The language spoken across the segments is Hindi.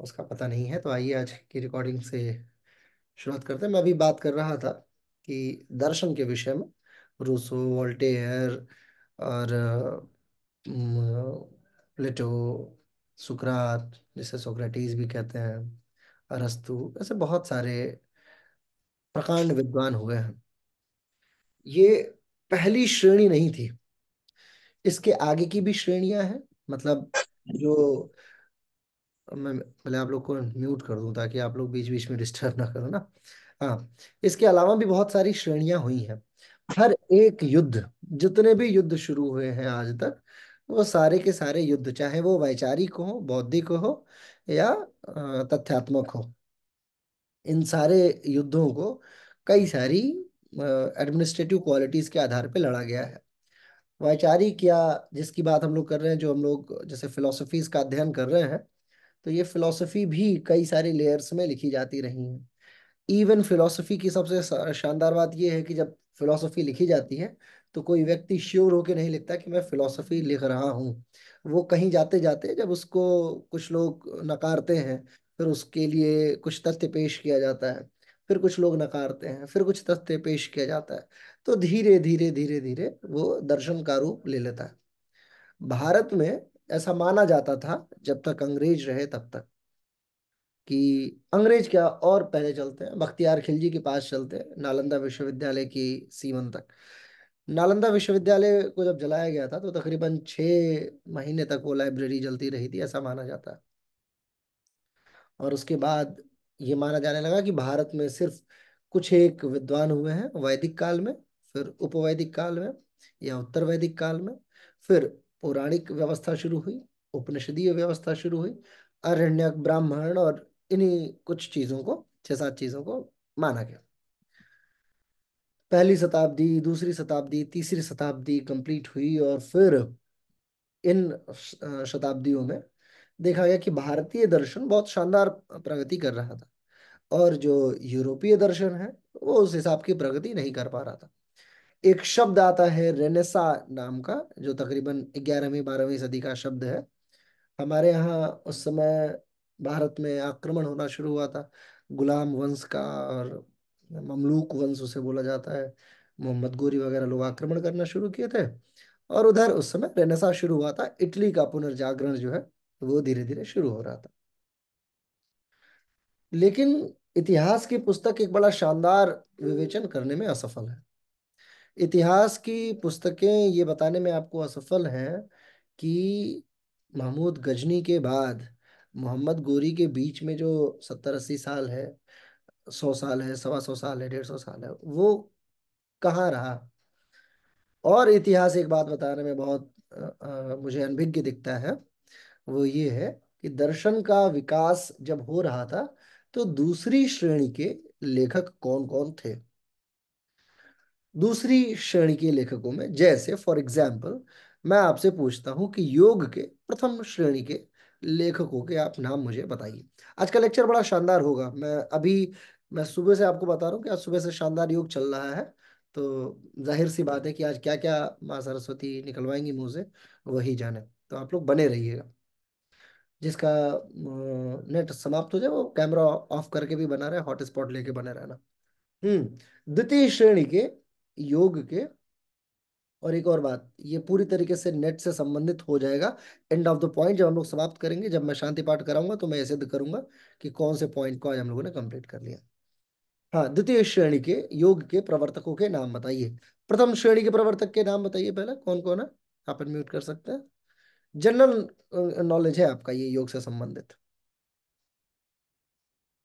उसका पता नहीं है तो आइए आज की रिकॉर्डिंग से शुरुआत करते हैं मैं अभी बात कर रहा था कि दर्शन के विषय में रूसो वोल्टेयर और प्लेटो सुकरात जिसे सोक्रेटिस भी कहते हैं अरस्तु ऐसे बहुत सारे प्रकांड विद्वान हुए हैं ये पहली श्रेणी नहीं थी इसके आगे की भी श्रेणियां हैं मतलब जो मैं पहले आप लोग को म्यूट कर दूं ताकि आप लोग बीच बीच में डिस्टर्ब ना करो ना हाँ इसके अलावा भी बहुत सारी श्रेणियां हुई हैं हर एक युद्ध जितने भी युद्ध शुरू हुए हैं आज तक वो सारे के सारे युद्ध चाहे वो वैचारिक हो बौद्धिक हो या तथ्यात्मक हो इन सारे युद्धों को कई सारी एडमिनिस्ट्रेटिव क्वालिटीज के आधार पर लड़ा गया है वैचारिक या जिसकी बात हम लोग कर रहे हैं जो हम लोग जैसे फिलोसफीज का अध्ययन कर रहे हैं तो ये फिलॉसफी भी कई सारी लेयर्स में लिखी जाती रही है इवन फिलॉसफी की सबसे शानदार बात यह है कि जब फिलॉसफी लिखी जाती है तो कोई व्यक्ति श्योर होके नहीं लिखता कि मैं फिलॉसफी लिख रहा हूँ वो कहीं जाते जाते जब उसको कुछ लोग नकारते हैं फिर उसके लिए कुछ तथ्य पेश किया जाता है फिर कुछ लोग नकारते हैं फिर कुछ तथ्य पेश किया जाता है तो धीरे धीरे धीरे धीरे वो दर्शन का रूप ले लेता है भारत में ऐसा माना जाता था जब तक अंग्रेज रहे तब तक कि अंग्रेज क्या और पहले चलते हैं बख्तियार खिलजी के पास चलते हैं नालंदा विश्वविद्यालय की सीमन तक नालंदा विश्वविद्यालय को जब जलाया गया था तो तकरीबन छः महीने तक वो लाइब्रेरी जलती रही थी ऐसा माना जाता है और उसके बाद ये माना जाने लगा कि भारत में सिर्फ कुछ एक विद्वान हुए हैं वैदिक काल में फिर उपवैदिक काल में या उत्तर वैदिक काल में फिर पौराणिक व्यवस्था शुरू हुई उपनिषदीय व्यवस्था शुरू हुई अरण्य ब्राह्मण और इन्हीं कुछ चीजों को छह सात चीजों को माना गया पहली शताब्दी दूसरी शताब्दी तीसरी शताब्दी कंप्लीट हुई और फिर इन शताब्दियों में देखा गया कि भारतीय दर्शन बहुत शानदार प्रगति कर रहा था और जो यूरोपीय दर्शन है वो उस हिसाब की प्रगति नहीं कर पा रहा था एक शब्द आता है रेनेसा नाम का जो तकरीबन ग्यारहवीं बारहवीं सदी का शब्द है हमारे यहाँ उस समय भारत में आक्रमण होना शुरू हुआ था गुलाम वंश का और ममलूक वंश उसे बोला जाता है मोहम्मद गोरी वगैरह लोग आक्रमण करना शुरू किए थे और उधर उस समय रेनेसा शुरू हुआ था इटली का पुनर्जागरण जो है वो धीरे धीरे शुरू हो रहा था लेकिन इतिहास की पुस्तक एक बड़ा शानदार विवेचन करने में असफल है इतिहास की पुस्तकें ये बताने में आपको असफल हैं कि महमूद गजनी के बाद मोहम्मद गोरी के बीच में जो सत्तर अस्सी साल है सौ साल है सवा सौ साल है डेढ़ सौ साल है वो कहाँ रहा और इतिहास एक बात बताने में बहुत आ, मुझे अनभिज्ञ दिखता है वो ये है कि दर्शन का विकास जब हो रहा था तो दूसरी श्रेणी के लेखक कौन कौन थे दूसरी श्रेणी के लेखकों में जैसे फॉर एग्जाम्पल मैं आपसे पूछता हूँ कि योग के प्रथम श्रेणी के लेखकों के आप नाम मुझे बताइए आज का लेक्चर बड़ा शानदार होगा मैं अभी मैं सुबह से आपको बता रहा हूँ कि आज सुबह से शानदार योग चल रहा है तो जाहिर सी बात है कि आज क्या क्या माँ सरस्वती निकलवाएंगी मुँह से वही जाने तो आप लोग बने रहिएगा जिसका नेट समाप्त हो जाए वो कैमरा ऑफ करके भी बना रहे हॉटस्पॉट लेके बने रहना हम्म द्वितीय श्रेणी के योग के और एक और बात ये पूरी तरीके से नेट से संबंधित हो जाएगा एंड ऑफ द पॉइंट जब हम लोग समाप्त करेंगे जब मैं शांति पाठ कराऊंगा तो मैं सिद्ध करूंगा कि कौन से पॉइंट को आज हम लोगों ने कंप्लीट कर लिया हाँ द्वितीय श्रेणी के योग के प्रवर्तकों के नाम बताइए प्रथम श्रेणी के प्रवर्तक के नाम बताइए पहले कौन कौन है आप म्यूट कर सकते हैं जनरल नॉलेज है आपका ये योग से संबंधित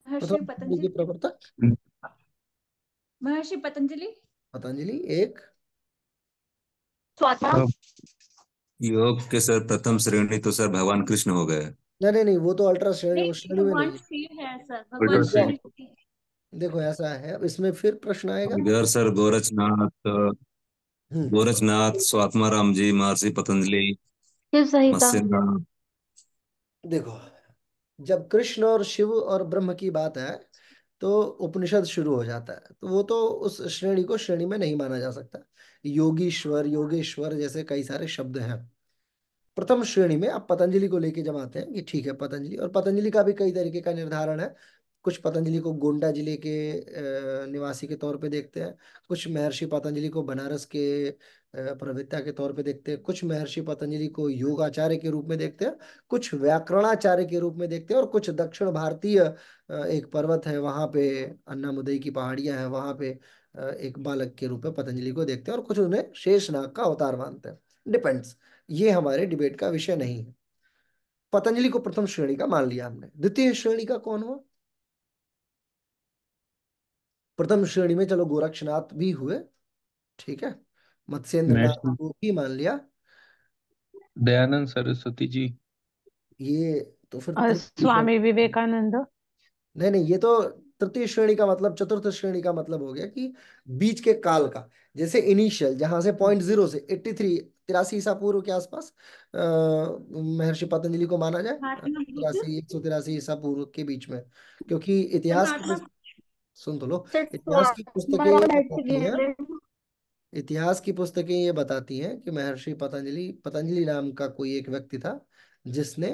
प्रवर्तक हम्म। महर्षि पतंजलि पतंजलि एक हाँ। योग के सर प्रथम श्रेणी तो सर भगवान कृष्ण हो गए नहीं नहीं नहीं वो तो अल्ट्रा श्रेणी तो श्रेणी में नहीं देखो ऐसा है अब इसमें फिर प्रश्न आएगा इधर सर गोरचनाथ हम्म। गोरचनाथ स्वात्मा राम जी महर्षि पतंजलि देखो जब कृष्ण और शिव और ब्रह्म की बात है तो उपनिषद शुरू हो जाता है तो वो तो उस श्रेणी को श्रेणी में नहीं माना जा सकता योगीश्वर योगेश्वर जैसे कई सारे शब्द हैं प्रथम श्रेणी में आप पतंजलि को लेके जमाते हैं कि ठीक है पतंजलि और पतंजलि का भी कई तरीके का निर्धारण है कुछ पतंजलि को गोंडा जिले के निवासी के तौर पे देखते हैं कुछ महर्षि पतंजलि को बनारस के प्रवृत्ता के तौर पे देखते हैं कुछ महर्षि पतंजलि को योगाचार्य के रूप में देखते हैं कुछ व्याकरणाचार्य के रूप में देखते हैं और कुछ दक्षिण भारतीय एक पर्वत है वहां पे अन्नामुदय की पहाड़ियां हैं वहां पे एक बालक के रूप में पतंजलि को देखते हैं और कुछ उन्हें शेषनाग का अवतार मानते हैं डिपेंड्स ये हमारे डिबेट का विषय नहीं है पतंजलि को प्रथम श्रेणी का मान लिया हमने द्वितीय श्रेणी का कौन हुआ प्रथम श्रेणी में चलो गोरक्षनाथ भी हुए ठीक है मत्स्येंद्र नाथ को ही मान लिया दयानंद सरस्वती जी ये तो फिर और तृतीय श्रेणी स्वामी विवेकानंद नहीं नहीं ये तो तृतीय श्रेणी का मतलब चतुर्थ श्रेणी का मतलब हो गया कि बीच के काल का जैसे इनिशियल जहां से पॉइंट जीरो से एट्टी थ्री तिरासी ईसा पूर्व के आसपास महर्षि पतंजलि को माना जाए तिरासी एक सौ तिरासी ईसा पूर्व के बीच में क्योंकि इतिहास सुन तो लो इतिहास की पुस्तकें इतिहास की पुस्तकें ये बताती हैं कि महर्षि पतंजलि पतंजलि नाम का कोई एक व्यक्ति था जिसने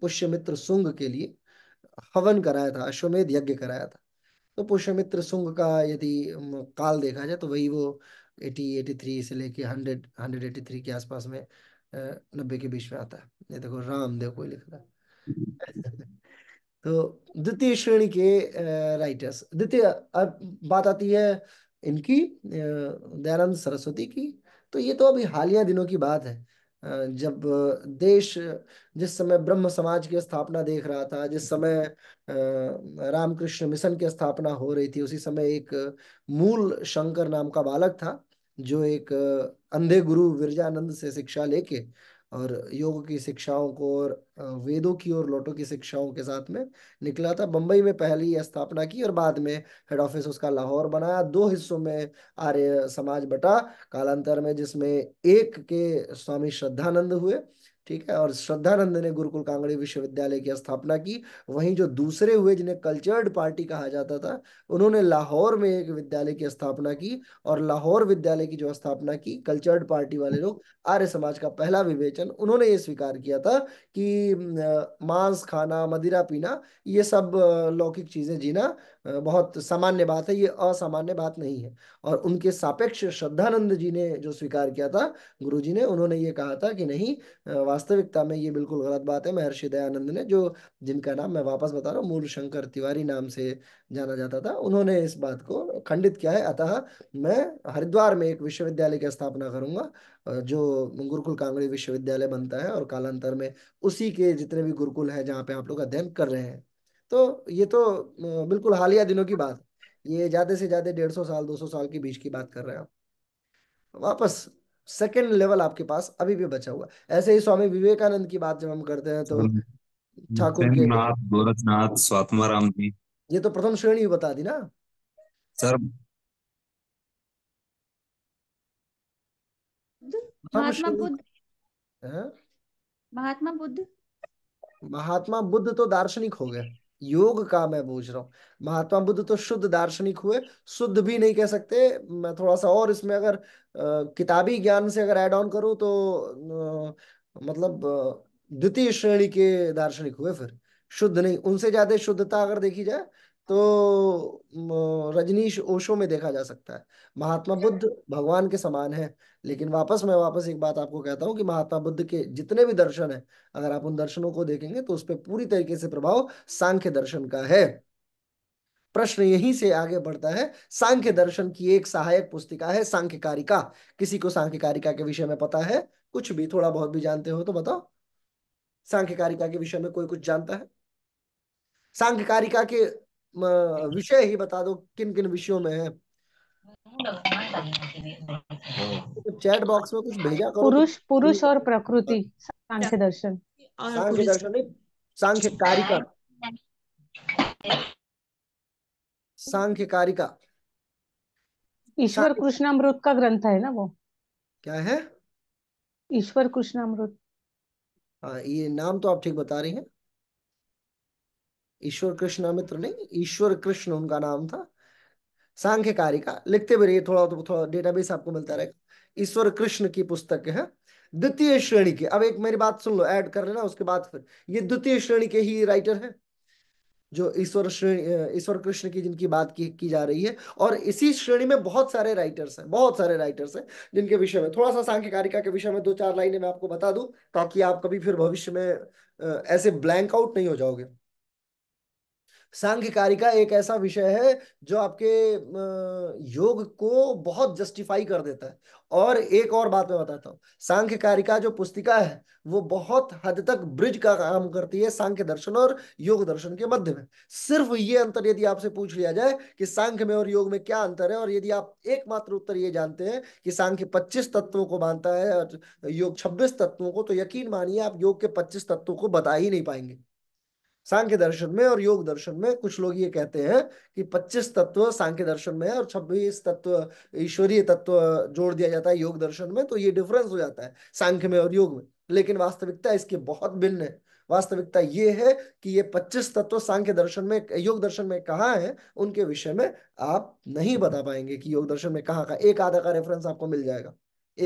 पुष्यमित्र सुंग के लिए हवन कराया था अश्वमेध यज्ञ कराया था तो पुष्यमित्र सुंग का यदि काल देखा जाए तो वही वो एटी एटी थ्री से लेके हंड्रेड हंड्रेड एटी थ्री के आसपास में नब्बे के बीच में आता है ये देखो रामदेव कोई लिख रहा तो द्वितीय श्रेणी के राइटर्स द्वितीय अब बात आती है इनकी दयानंद सरस्वती की तो ये तो अभी हालिया दिनों की बात है जब देश जिस समय ब्रह्म समाज की स्थापना देख रहा था जिस समय रामकृष्ण मिशन की स्थापना हो रही थी उसी समय एक मूल शंकर नाम का बालक था जो एक अंधे गुरु विरजानंद से शिक्षा लेके और योग की शिक्षाओं को और वेदों की और लोटो की शिक्षाओं के साथ में निकला था बम्बई में पहली स्थापना की और बाद में हेड ऑफिस उसका लाहौर बनाया दो हिस्सों में आर्य समाज बटा कालांतर में जिसमें एक के स्वामी श्रद्धानंद हुए ठीक है और श्रद्धानंद ने गुरुकुल कांगड़ी विश्वविद्यालय की स्थापना की वहीं जो दूसरे हुए जिन्हें कल्चर्ड पार्टी कहा जाता था उन्होंने लाहौर में एक विद्यालय की स्थापना की और लाहौर विद्यालय की जो स्थापना की कल्चर्ड पार्टी वाले लोग आर्य समाज का पहला विवेचन उन्होंने ये स्वीकार किया था कि मांस खाना मदिरा पीना ये सब लौकिक चीजें जीना बहुत सामान्य बात है ये असामान्य बात नहीं है और उनके सापेक्ष श्रद्धानंद जी ने जो स्वीकार किया था गुरु जी ने उन्होंने ये कहा था कि नहीं वास्तविकता में ये बिल्कुल गलत बात है महर्षि दयानंद ने जो जिनका नाम मैं वापस बता रहा हूँ मूल शंकर तिवारी नाम से जाना जाता था उन्होंने इस बात को खंडित किया है अतः मैं हरिद्वार में एक विश्वविद्यालय की स्थापना करूंगा जो गुरुकुल कांगड़ी विश्वविद्यालय बनता है और कालांतर में उसी के जितने भी गुरुकुल हैं जहाँ पे आप लोग अध्ययन कर रहे हैं तो ये तो बिल्कुल हालिया दिनों की बात ये ज़्यादा से ज़्यादा डेढ़ सौ साल दो सौ साल के बीच की बात कर रहे हैं आप वापस सेकेंड लेवल आपके पास अभी भी बचा हुआ ऐसे ही स्वामी विवेकानंद की बात जब हम करते हैं तो ठाकुर के गोरखनाथ स्वात्माराम जी ये तो प्रथम श्रेणी बता दी ना सर महात्मा बुद्ध हाँ? महात्मा बुद्ध महात्मा बुद्ध तो दार्शनिक हो गए योग का मैं पूछ रहा हूँ महात्मा बुद्ध तो शुद्ध दार्शनिक हुए शुद्ध भी नहीं कह सकते मैं थोड़ा सा और इसमें अगर किताबी ज्ञान से अगर एड ऑन करूं तो मतलब द्वितीय श्रेणी के दार्शनिक हुए फिर शुद्ध नहीं उनसे ज्यादा शुद्धता अगर देखी जाए तो रजनीश ओशो में देखा जा सकता है महात्मा बुद्ध भगवान के समान है लेकिन वापस मैं वापस एक बात आपको कहता हूँ कि महात्मा बुद्ध के जितने भी दर्शन है अगर आप उन दर्शनों को देखेंगे तो उस पर पूरी तरीके से प्रभाव सांख्य दर्शन का है प्रश्न यहीं से आगे बढ़ता है सांख्य दर्शन की एक सहायक पुस्तिका है सांख्यकारिका किसी को सांख्यकारिका के विषय में पता है कुछ भी थोड़ा बहुत भी जानते हो तो बताओ सांख्यकारिका के विषय में कोई कुछ जानता है सांख्यकारिका के विषय ही बता दो किन किन विषयों में है हाँ। चैट बॉक्स में कुछ भेजा करो तो पुरुष पुरुष और प्रकृति सांख्य अच्छा। दर्शन सांख्य दर्शन नहीं सांख्य कारिका सांख्य कारिका ईश्वर कृष्णामृत का ग्रंथ है ना वो क्या है ईश्वर कृष्णामृत हाँ ये नाम तो आप ठीक बता रही हैं ईश्वर कृष्ण मित्र नहीं ईश्वर कृष्ण उनका नाम था सांख्य कारिका लिखते भी रहिए थोड़ा तो थोड़ा डेटाबेस आपको मिलता रहेगा ईश्वर कृष्ण की पुस्तक है द्वितीय श्रेणी के अब एक मेरी बात सुन लो ऐड कर लेना उसके बाद फिर ये द्वितीय श्रेणी के ही राइटर है जो ईश्वर श्रेणी ईश्वर कृष्ण की जिनकी बात की, की जा रही है और इसी श्रेणी में बहुत सारे राइटर्स हैं बहुत सारे राइटर्स हैं जिनके विषय में थोड़ा सा सांख्यकारिका के विषय में दो चार लाइनें मैं आपको बता दूं ताकि आप कभी फिर भविष्य में ऐसे ब्लैंक आउट नहीं हो जाओगे सांघिकारिका एक ऐसा विषय है जो आपके योग को बहुत जस्टिफाई कर देता है और एक और बात मैं बताता हूँ सांख्यकारिका जो पुस्तिका है वो बहुत हद तक ब्रिज का काम करती है सांख्य दर्शन और योग दर्शन के मध्य में सिर्फ ये अंतर यदि आपसे पूछ लिया जाए कि सांख्य में और योग में क्या अंतर है और यदि आप एकमात्र उत्तर ये जानते हैं कि सांख्य पच्चीस तत्वों को मानता है और योग छब्बीस तत्वों को तो यकीन मानिए आप योग के पच्चीस तत्वों को बता ही नहीं पाएंगे सांख्य दर्शन में और योग दर्शन में कुछ लोग ये कहते हैं कि 25 तत्व सांख्य दर्शन में है और 26 तत्व ईश्वरीय तत्व जोड़ दिया जाता है योग दर्शन में तो ये डिफरेंस हो जाता है सांख्य में और योग में लेकिन वास्तविकता इसके बहुत भिन्न है वास्तविकता ये है कि ये 25 तत्व सांख्य दर्शन में योग दर्शन में कहाँ है उनके विषय में आप नहीं बता पाएंगे कि योग दर्शन में कहाँ का एक आधा का रेफरेंस आपको मिल जाएगा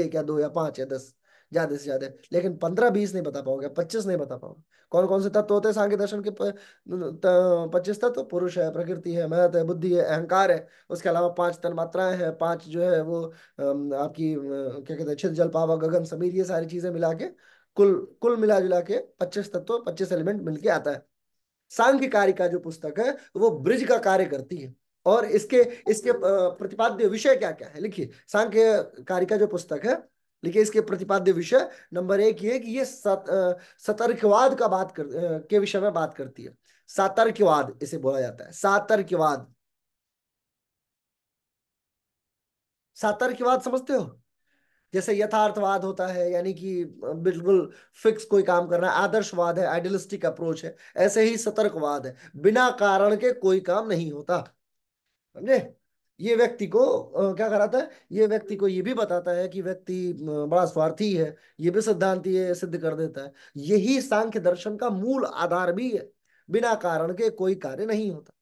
एक या दो या पांच या दस ज्यादा से ज्यादा लेकिन पंद्रह बीस नहीं बता पाओगे पच्चीस नहीं बता पाओगे कौन कौन से तत्व होते हैं सांख्य दर्शन के पच्चीस तत्व पुरुष है प्रकृति है महत है बुद्धि है अहंकार है उसके अलावा पांच तन मात्राएं हैं पांच जो है वो आपकी क्या कहते हैं छिद जल पावा गगन समीर ये सारी चीजें मिला के कुल कुल मिला जुला के पच्चीस तत्व पच्चीस एलिमेंट मिलके आता है सांख्य कार्य का जो पुस्तक है वो ब्रिज का कार्य करती है और इसके इसके प्रतिपाद्य विषय क्या क्या है लिखिए सांख्य कार्य का जो पुस्तक है लेकिन इसके प्रतिपाद्य विषय नंबर एक ये कि ये सतर्कवाद का बात कर के विषय में बात करती है सातर्कवाद इसे बोला जाता है सातर्कवाद सातर्कवाद समझते हो जैसे यथार्थवाद होता है यानी कि बिल्कुल फिक्स कोई काम करना है आदर्शवाद है आइडियलिस्टिक अप्रोच है ऐसे ही सतर्कवाद है बिना कारण के कोई काम नहीं होता समझे ये व्यक्ति को क्या कराता है ये व्यक्ति को ये भी बताता है कि व्यक्ति बड़ा स्वार्थी है ये भी सिद्धांति है सिद्ध कर देता है यही सांख्य दर्शन का मूल आधार भी है बिना कारण के कोई कार्य नहीं होता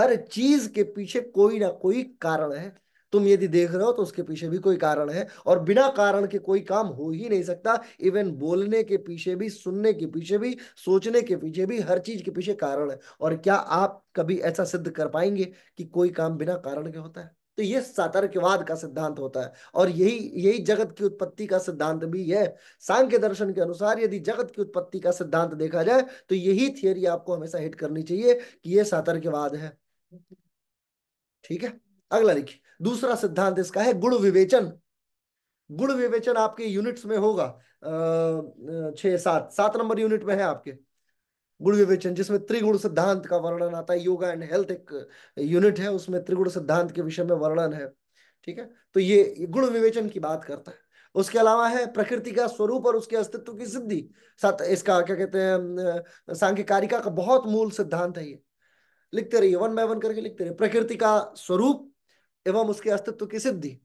हर चीज के पीछे कोई ना कोई कारण है तुम यदि देख रहे हो तो उसके पीछे भी कोई कारण है और बिना कारण के कोई काम हो ही नहीं सकता इवन बोलने के पीछे भी सुनने के पीछे भी सोचने के पीछे भी हर चीज के पीछे कारण है और क्या आप कभी ऐसा सिद्ध कर पाएंगे कि कोई काम बिना कारण के होता है तो ये सातर्कवाद का सिद्धांत होता है और यही यही जगत की उत्पत्ति का सिद्धांत भी है सांख्य दर्शन के अनुसार यदि जगत की उत्पत्ति का सिद्धांत देखा जाए तो यही थियोरी आपको हमेशा हिट करनी चाहिए कि ये सातर्कवाद है ठीक है अगला लिखिए दूसरा सिद्धांत इसका है गुण विवेचन गुण विवेचन आपके यूनिट्स में होगा छह सात सात नंबर यूनिट में है आपके गुण विवेचन जिसमें त्रिगुण सिद्धांत का वर्णन आता है योगा एंड हेल्थ एक यूनिट है उसमें त्रिगुण सिद्धांत के विषय में वर्णन है ठीक है तो ये गुण विवेचन की बात करता है उसके अलावा है प्रकृति का स्वरूप और उसके अस्तित्व की सिद्धि साथ इसका क्या कहते हैं सांख्यकारिका का बहुत मूल सिद्धांत है ये लिखते रहिए वन बाय वन करके लिखते रहिए प्रकृति का स्वरूप एवं उसके अस्तित्व की सिद्धि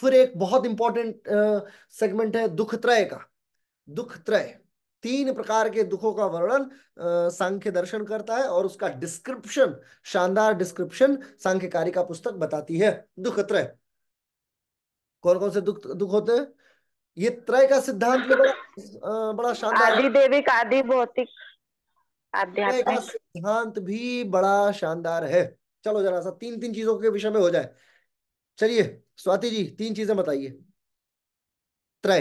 फिर एक बहुत इंपॉर्टेंट सेगमेंट है दुख त्रय का दुख त्रय तीन प्रकार के दुखों का वर्णन सांख्य दर्शन करता है और उसका डिस्क्रिप्शन शानदार डिस्क्रिप्शन सांख्यकारी का पुस्तक बताती है दुख त्रय कौन कौन से दुख दुख होते हैं ये त्रय का सिद्धांत में बड़ा बड़ा शानदार आदि देविक आदि भौतिक आध्यात्मिक सिद्धांत भी बड़ा शानदार है चलो जरा सा तीन तीन चीजों के विषय में हो जाए चलिए स्वाति जी तीन चीजें बताइए त्रय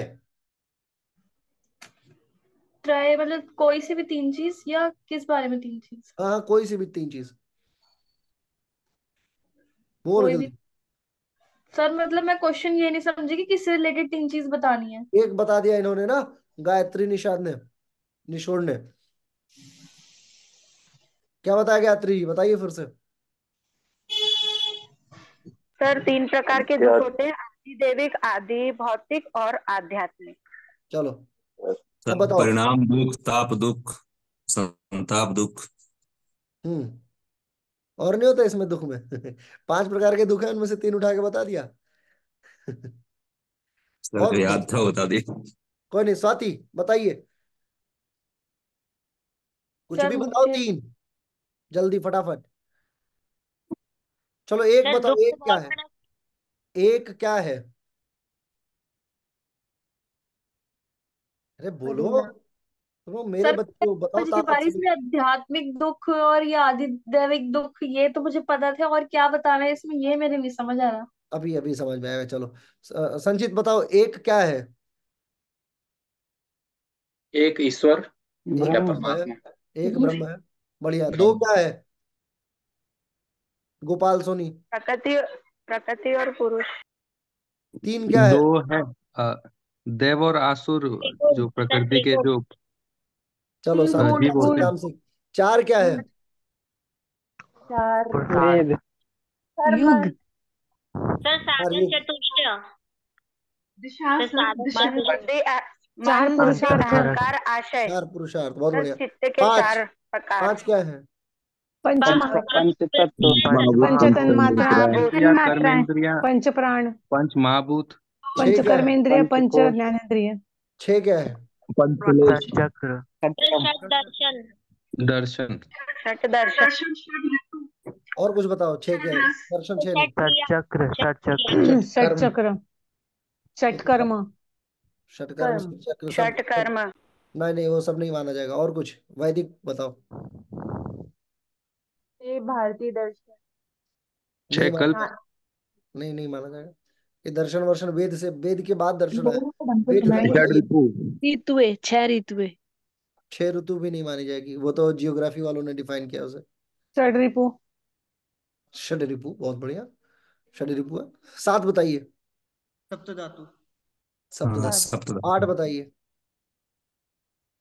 त्रय मतलब कोई से भी तीन चीज या किस बारे में तीन चीज हाँ, हाँ कोई से भी तीन चीज बोल भी... सर मतलब मैं क्वेश्चन ये नहीं समझी कि किससे रिलेटेड तीन चीज बतानी है एक बता दिया इन्होंने ना गायत्री निषाद ने निशोर ने क्या बताया गायत्री बताइए फिर से सर तीन प्रकार के अच्छा। दोष होते हैं आदि देविक आदि भौतिक और आध्यात्मिक चलो बताओ परिणाम दुख ताप दुख संताप दुख हम्म और नहीं होता इसमें दुख में पांच प्रकार के दुख है उनमें से तीन उठा के बता दिया सर याद था बता दिया कोई नहीं स्वाति बताइए कुछ भी बताओ तीन जल्दी फटाफट चलो एक बताओ एक क्या है एक क्या है अरे बोलो तो मेरे बच्चों बताओ ताकत से आध्यात्मिक दुख और ये आधिदैविक दुख ये तो मुझे पता था और क्या बताना है इसमें ये मेरे नहीं समझ आ रहा अभी अभी समझ में आएगा चलो संचित बताओ एक क्या है एक ईश्वर एक ब्रह्म है एक ब्रह्म है बढ़िया दो हम्म। क्या है गोपाल सोनी प्रकृति प्रकृति और पुरुष तीन क्या है दो है देव और आसुर जो प्रकृति के जो चलो सर से चार क्या है चार युग चार पुरुषार्थ चार पुरुषार्थ बहुत बढ़िया पांच पांच क्या है पंचप्राण पंच महाभूत पंच कर्मेंद्रिय पंच ज्ञानेन्द्रिय छह क्या है चक्र दर्शन दर्शन और कुछ बताओ छह क्या दर्शन छह चक्र चक्र षट चक्र षटकर्म षटकर्म नहीं नहीं वो सब नहीं माना जाएगा और कुछ वैदिक बताओ ये भारतीय दर्शन छह कल्प हाँ, नहीं नहीं माना जाएगा ये दर्शन वर्षण वेद से वेद के बाद दर्शन है ऋतुए छह ऋतुए छह ऋतु भी नहीं मानी जाएगी वो तो जियोग्राफी वालों ने डिफाइन किया उसे षड रिपु षड रिपु बहुत बढ़िया षड रिपु है सात बताइए सप्त धातु सप्त हाँ, आठ बताइए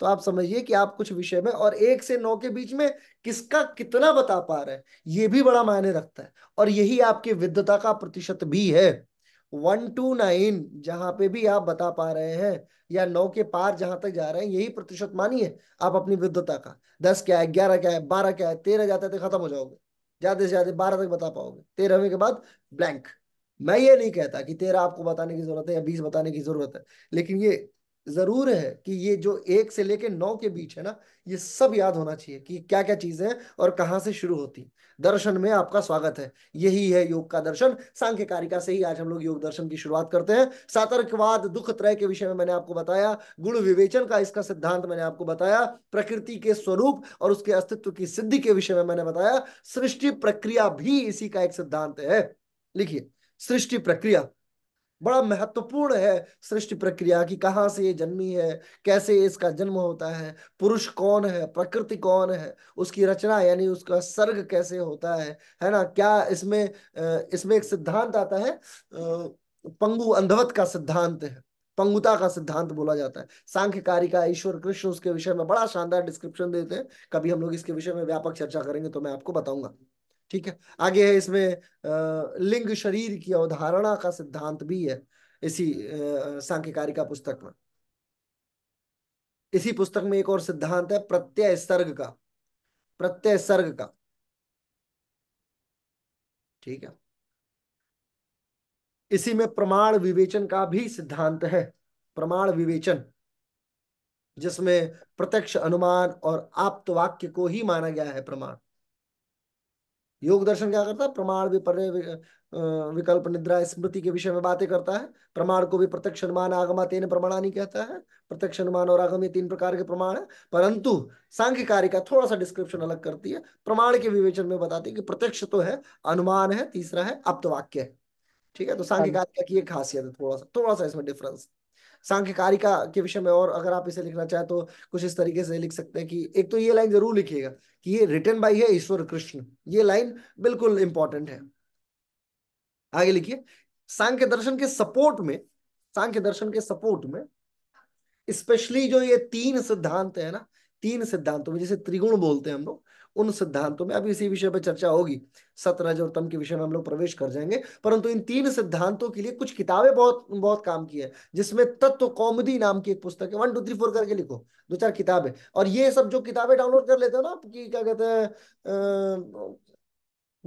तो आप समझिए कि आप कुछ विषय में और एक से नौ के बीच में किसका कितना बता पा रहे हैं ये भी बड़ा मायने रखता है और यही आपकी विद्वता का प्रतिशत भी है वन टू नाइन जहां पे भी आप बता पा रहे हैं या नौ के पार जहां तक जा रहे हैं यही प्रतिशत मानिए आप अपनी विद्धता का दस क्या है ग्यारह क्या है बारह क्या है तेरह जाते थे खत्म हो जाओगे ज्यादा से ज्यादा बारह तक बता पाओगे तेरहवें के बाद ब्लैंक मैं ये नहीं कहता कि तेरह आपको बताने की जरूरत है या बीस बताने की जरूरत है लेकिन ये जरूर है कि ये जो एक से लेके नौ के बीच है ना ये सब याद होना चाहिए कि क्या क्या चीजें हैं और कहाँ से शुरू होती दर्शन में आपका स्वागत है यही है योग का दर्शन सांख्यकारिका से ही आज हम लोग योग दर्शन की शुरुआत करते हैं सातर्कवाद दुख त्रय के विषय में मैंने आपको बताया गुण विवेचन का इसका सिद्धांत मैंने आपको बताया प्रकृति के स्वरूप और उसके अस्तित्व की सिद्धि के विषय में मैंने बताया सृष्टि प्रक्रिया भी इसी का एक सिद्धांत है लिखिए सृष्टि प्रक्रिया बड़ा महत्वपूर्ण है सृष्टि प्रक्रिया की कहाँ से ये जन्मी है कैसे इसका जन्म होता है पुरुष कौन है प्रकृति कौन है उसकी रचना यानी उसका सर्ग कैसे होता है है ना क्या इसमें इसमें एक सिद्धांत आता है पंगु अंधवत का सिद्धांत है पंगुता का सिद्धांत बोला जाता है सांख्यकारी का ईश्वर कृष्ण उसके विषय में बड़ा शानदार डिस्क्रिप्शन देते हैं कभी हम लोग इसके विषय में व्यापक चर्चा करेंगे तो मैं आपको बताऊंगा ठीक है आगे है इसमें लिंग शरीर की अवधारणा का सिद्धांत भी है इसी सांख्यकारिका पुस्तक में इसी पुस्तक में एक और सिद्धांत है प्रत्यय सर्ग का प्रत्यय सर्ग का ठीक है इसी में प्रमाण विवेचन का भी सिद्धांत है प्रमाण विवेचन जिसमें प्रत्यक्ष अनुमान और आप्तवाक्य को ही माना गया है प्रमाण योग दर्शन क्या करता है प्रमाण विपर्य विकल्प निद्रा स्मृति के विषय में बातें करता है प्रमाण को भी प्रत्यक्ष अनुमान आगमा तेन प्रमाणा नहीं कहता है प्रत्यक्ष अनुमान और आगम ये तीन प्रकार के प्रमाण है परंतु सांख्य कार्य का थोड़ा सा डिस्क्रिप्शन अलग करती है प्रमाण के विवेचन में बताती है कि प्रत्यक्ष तो है अनुमान है तीसरा है अप्तवाक्य है ठीक है तो सांख्य हाँ। कार्य की एक खासियत है थोड़ा सा थोड़ा सा इसमें डिफरेंस सांख्यकारिका के विषय में और अगर आप इसे लिखना चाहें तो कुछ इस तरीके से लिख सकते हैं कि एक तो ये लाइन जरूर लिखिएगा कि ये रिटर्न बाई है ईश्वर कृष्ण ये लाइन बिल्कुल इंपॉर्टेंट है आगे लिखिए सांख्य दर्शन के सपोर्ट में सांख्य दर्शन के सपोर्ट में स्पेशली जो ये तीन सिद्धांत है ना तीन सिद्धांतों में जिसे त्रिगुण बोलते हैं हम लोग उन सिद्धांतों में अभी इसी विषय पर चर्चा होगी सतरज और तम के विषय में हम लोग प्रवेश कर जाएंगे परंतु इन तीन सिद्धांतों के लिए कुछ किताबें बहुत बहुत काम की है जिसमें तत्व कौमुदी नाम की एक पुस्तक है वन टू थ्री फोर करके लिखो दो चार किताबें और ये सब जो किताबें डाउनलोड कर लेते हो ना कि क्या कहते हैं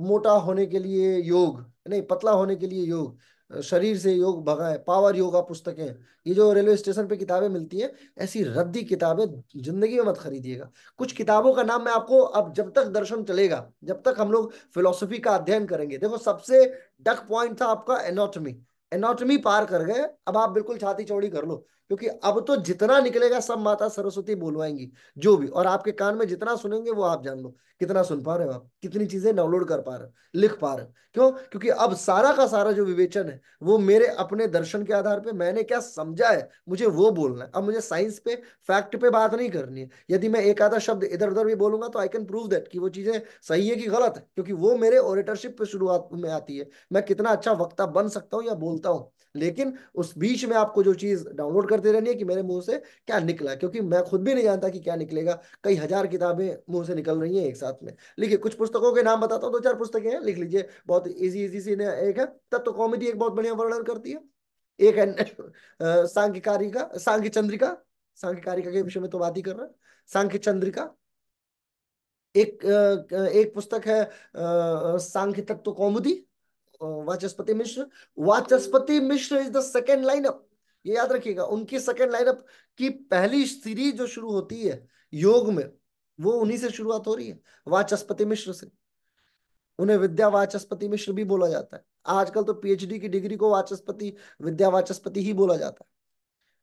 मोटा होने के लिए योग नहीं पतला होने के लिए योग शरीर से योग भगाए पावर योगा पुस्तकें ये जो रेलवे स्टेशन पे किताबें मिलती हैं ऐसी रद्दी किताबें जिंदगी में मत खरीदिएगा कुछ किताबों का नाम मैं आपको अब जब तक दर्शन चलेगा जब तक हम लोग फिलोसफी का अध्ययन करेंगे देखो सबसे डक पॉइंट था आपका एनाटॉमी एनाटॉमी पार कर गए अब आप बिल्कुल छाती चौड़ी कर लो क्योंकि अब तो जितना निकलेगा सब माता सरस्वती बोलवाएंगी जो भी और आपके कान में जितना सुनेंगे वो आप जान लो कितना सुन पा रहे हो आप कितनी चीजें डाउनलोड कर पा रहे हो लिख पा रहे हो क्यों क्योंकि अब सारा का सारा जो विवेचन है वो मेरे अपने दर्शन के आधार पर मैंने क्या समझा है मुझे वो बोलना है अब मुझे साइंस पे फैक्ट पे बात नहीं करनी है यदि मैं एक आधा शब्द इधर उधर भी बोलूंगा तो आई कैन प्रूव दैट कि वो चीजें सही है कि गलत है क्योंकि वो मेरे ओरेटरशिप पे शुरुआत में आती है मैं कितना अच्छा वक्ता बन सकता हूँ या बोलता हूँ लेकिन उस बीच में आपको जो चीज़ डाउनलोड करते रहनी है कि मेरे मुंह से क्या निकला क्योंकि मैं खुद भी नहीं जानता कि क्या निकलेगा कई हज़ार किताबें मुंह से निकल रही हैं एक साथ में लिखिए कुछ पुस्तकों के नाम बताता हूँ दो चार पुस्तकें हैं लिख लीजिए बहुत इजी इजी सी एक है तब तो कॉमेडी एक बहुत बढ़िया वर्णन करती है एक है सांख्यकारी का सांख्य चंद्रिका सांख्यकारिका के विषय में तो बात ही कर रहा है सांख्य चंद्रिका एक एक पुस्तक है Samkhya Tattva Kaumudi Vachaspati Mishra Vachaspati Mishra is the second lineup ये याद रखिएगा उनकी सेकेंड लाइनअप की पहली सीरीज जो शुरू होती है योग में वो उन्हीं से शुरुआत हो रही है वाचस्पति मिश्र से उन्हें विद्या वाचस्पति मिश्र भी बोला जाता है आजकल तो पीएचडी की डिग्री को वाचस्पति विद्या वाचस्पति ही बोला जाता है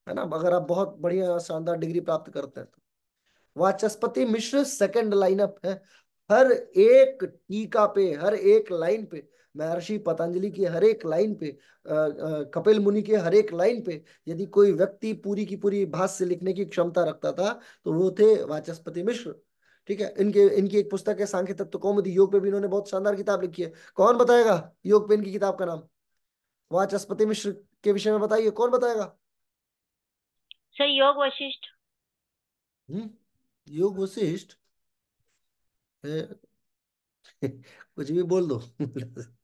है ना अगर आप बहुत बढ़िया शानदार डिग्री प्राप्त करते हैं तो वाचस्पति मिश्र सेकंड लाइनअप है हर एक टीका पे हर एक लाइन पे महर्षि पतंजलि की हर एक लाइन पे कपिल मुनि के हर एक लाइन पे यदि कोई व्यक्ति पूरी की पूरी भाष्य लिखने की क्षमता रखता था तो वो थे वाचस्पति मिश्र ठीक है इनके इनकी एक पुस्तक है सांख्य तत्व तो कौमुदी योग पे भी इन्होंने बहुत शानदार किताब लिखी है कौन बताएगा योग पे इनकी किताब का नाम वाचस्पति मिश्र के विषय में बताइए कौन बताएगा सर योग वशिष्ठ हम्म योग वशिष्ठ कुछ भी बोल दो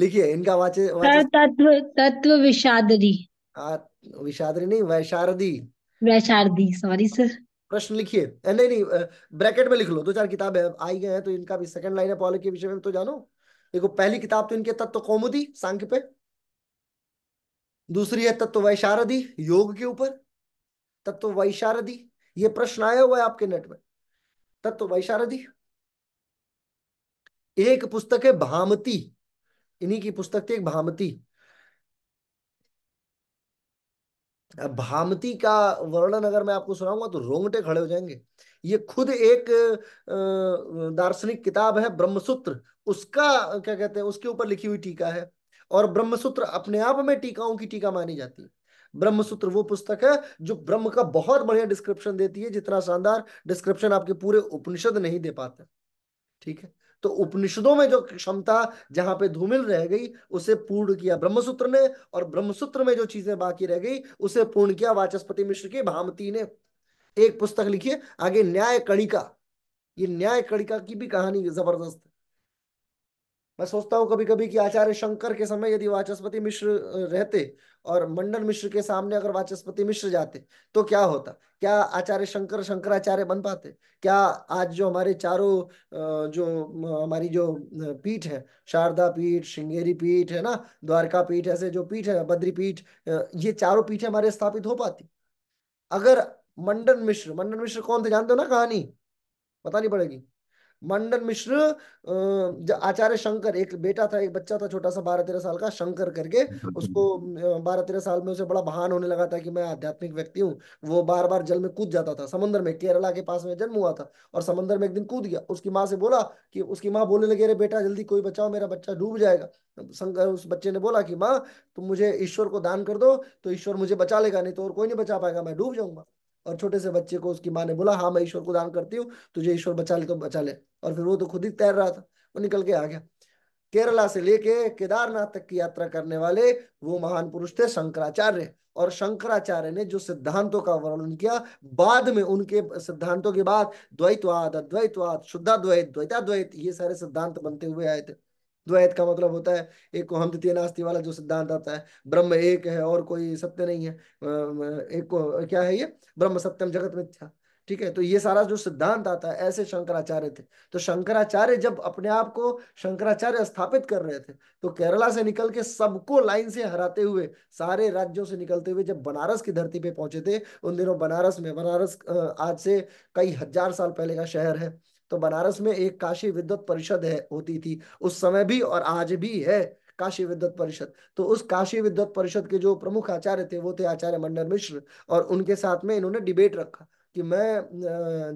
लिखिए इनका वाचे तत्व तत्व विषादरी विषादरी नहीं वैशारदी वैशारदी सॉरी सर प्रश्न लिखिए नहीं नहीं ब्रैकेट में लिख लो दो चार किताब है आई गए हैं तो इनका भी सेकंड लाइन है पॉल के विषय में तो जानो देखो पहली किताब तो इनके तत्व कौमुदी सांख्य पे दूसरी है तत्व वैशारदी योग के ऊपर तत्व वैशारदी ये प्रश्न आया हुआ है आपके नेट में तत्व वैशारदी एक पुस्तक है भामती इन्हीं की पुस्तक थी एक भामती भामती का वर्णन अगर मैं आपको सुनाऊंगा तो रोंगटे खड़े हो जाएंगे ये खुद एक दार्शनिक किताब है ब्रह्मसूत्र उसका क्या कहते हैं उसके ऊपर लिखी हुई टीका है और ब्रह्मसूत्र अपने आप में टीकाओं की टीका मानी जाती है ब्रह्मसूत्र वो पुस्तक है जो ब्रह्म का बहुत बढ़िया डिस्क्रिप्शन देती है जितना शानदार डिस्क्रिप्शन आपके पूरे उपनिषद नहीं दे पाते ठीक है तो उपनिषदों में जो क्षमता जहां पे धूमिल रह गई उसे पूर्ण किया ब्रह्मसूत्र ने और ब्रह्मसूत्र में जो चीजें बाकी रह गई उसे पूर्ण किया वाचस्पति मिश्र की भामती ने एक पुस्तक लिखी आगे न्याय कणिका ये न्याय कणिका की भी कहानी जबरदस्त मैं सोचता हूँ कभी कभी कि आचार्य शंकर के समय यदि वाचस्पति मिश्र रहते और मंडन मिश्र के सामने अगर वाचस्पति मिश्र जाते तो क्या होता क्या आचार्य शंकर शंकराचार्य बन पाते क्या आज जो हमारे चारों जो हमारी जो पीठ है शारदा पीठ श्रृंगेरी पीठ है ना द्वारका पीठ ऐसे जो पीठ है बद्री पीठ ये चारों पीठ हमारे स्थापित हो पाती अगर मंडन मिश्र मंडन मिश्र कौन थे जानते हो ना कहानी पता नहीं पड़ेगी मंडन मिश्र आचार्य शंकर एक बेटा था एक बच्चा था छोटा सा बारह तेरह साल का शंकर करके उसको बारह तेरह साल में उसे बड़ा भान होने लगा था कि मैं आध्यात्मिक व्यक्ति हूँ वो बार बार जल में कूद जाता था समंदर में केरला के पास में जन्म हुआ था और समंदर में एक दिन कूद गया उसकी माँ से बोला कि उसकी माँ बोलने लगी अरे बेटा जल्दी कोई बचाओ मेरा बच्चा डूब जाएगा शंकर उस बच्चे ने बोला कि माँ तुम मुझे ईश्वर को दान कर दो तो ईश्वर मुझे बचा लेगा नहीं तो और कोई नहीं बचा पाएगा मैं डूब जाऊंगा और छोटे से बच्चे को उसकी माँ ने बोला हाँ मैं ईश्वर को दान करती हूँ तुझे ईश्वर बचा ले तो बचा ले और फिर वो तो खुद ही तैर रहा था वो निकल के आ गया केरला से लेके केदारनाथ तक की यात्रा करने वाले वो महान पुरुष थे शंकराचार्य और शंकराचार्य ने जो सिद्धांतों का वर्णन किया बाद में उनके सिद्धांतों के बाद द्वैतवाद अद्वैतवाद शुद्धाद्वैत द्वैताद्वैत ये सारे सिद्धांत बनते हुए आए थे द्वैत का मतलब होता है एक को हम द्वितीय नास्ति वाला जो सिद्धांत आता है ब्रह्म एक है और कोई सत्य नहीं है एक को क्या है ये ब्रह्म सत्यम जगत मिथ्या ठीक है तो ये सारा जो सिद्धांत आता है ऐसे शंकराचार्य थे तो शंकराचार्य जब अपने आप को शंकराचार्य स्थापित कर रहे थे तो केरला से निकल के सबको लाइन से हराते हुए सारे राज्यों से निकलते हुए जब बनारस की धरती पे पहुंचे थे उन दिनों बनारस में बनारस आज से कई हजार साल पहले का शहर है तो बनारस में एक काशी विद्युत परिषद है होती थी उस समय भी और आज भी है काशी विद्युत परिषद तो उस काशी विद्युत परिषद के जो प्रमुख आचार्य थे वो थे आचार्य मंडल मिश्र और उनके साथ में इन्होंने डिबेट रखा कि मैं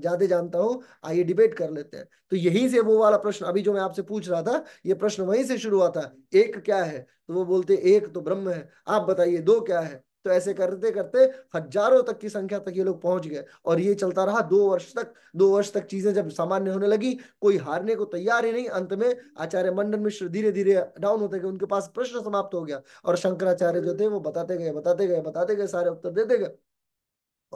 ज्यादा जानता हूँ आइए डिबेट कर लेते हैं तो यहीं से वो वाला प्रश्न अभी जो मैं आपसे पूछ रहा था ये प्रश्न वहीं से शुरू हुआ था एक क्या है तो वो बोलते एक तो ब्रह्म है आप बताइए दो क्या है तो ऐसे करते करते हजारों तक की संख्या तक ये लोग पहुंच गए और ये चलता रहा दो वर्ष तक दो वर्ष तक चीजें जब सामान्य होने लगी कोई हारने को तैयार ही नहीं अंत में आचार्य मंडन मिश्र धीरे धीरे डाउन होते गए उनके पास प्रश्न समाप्त हो गया और शंकराचार्य जो हम्म। थे वो बताते गए बताते गए बताते गए सारे उत्तर देते गए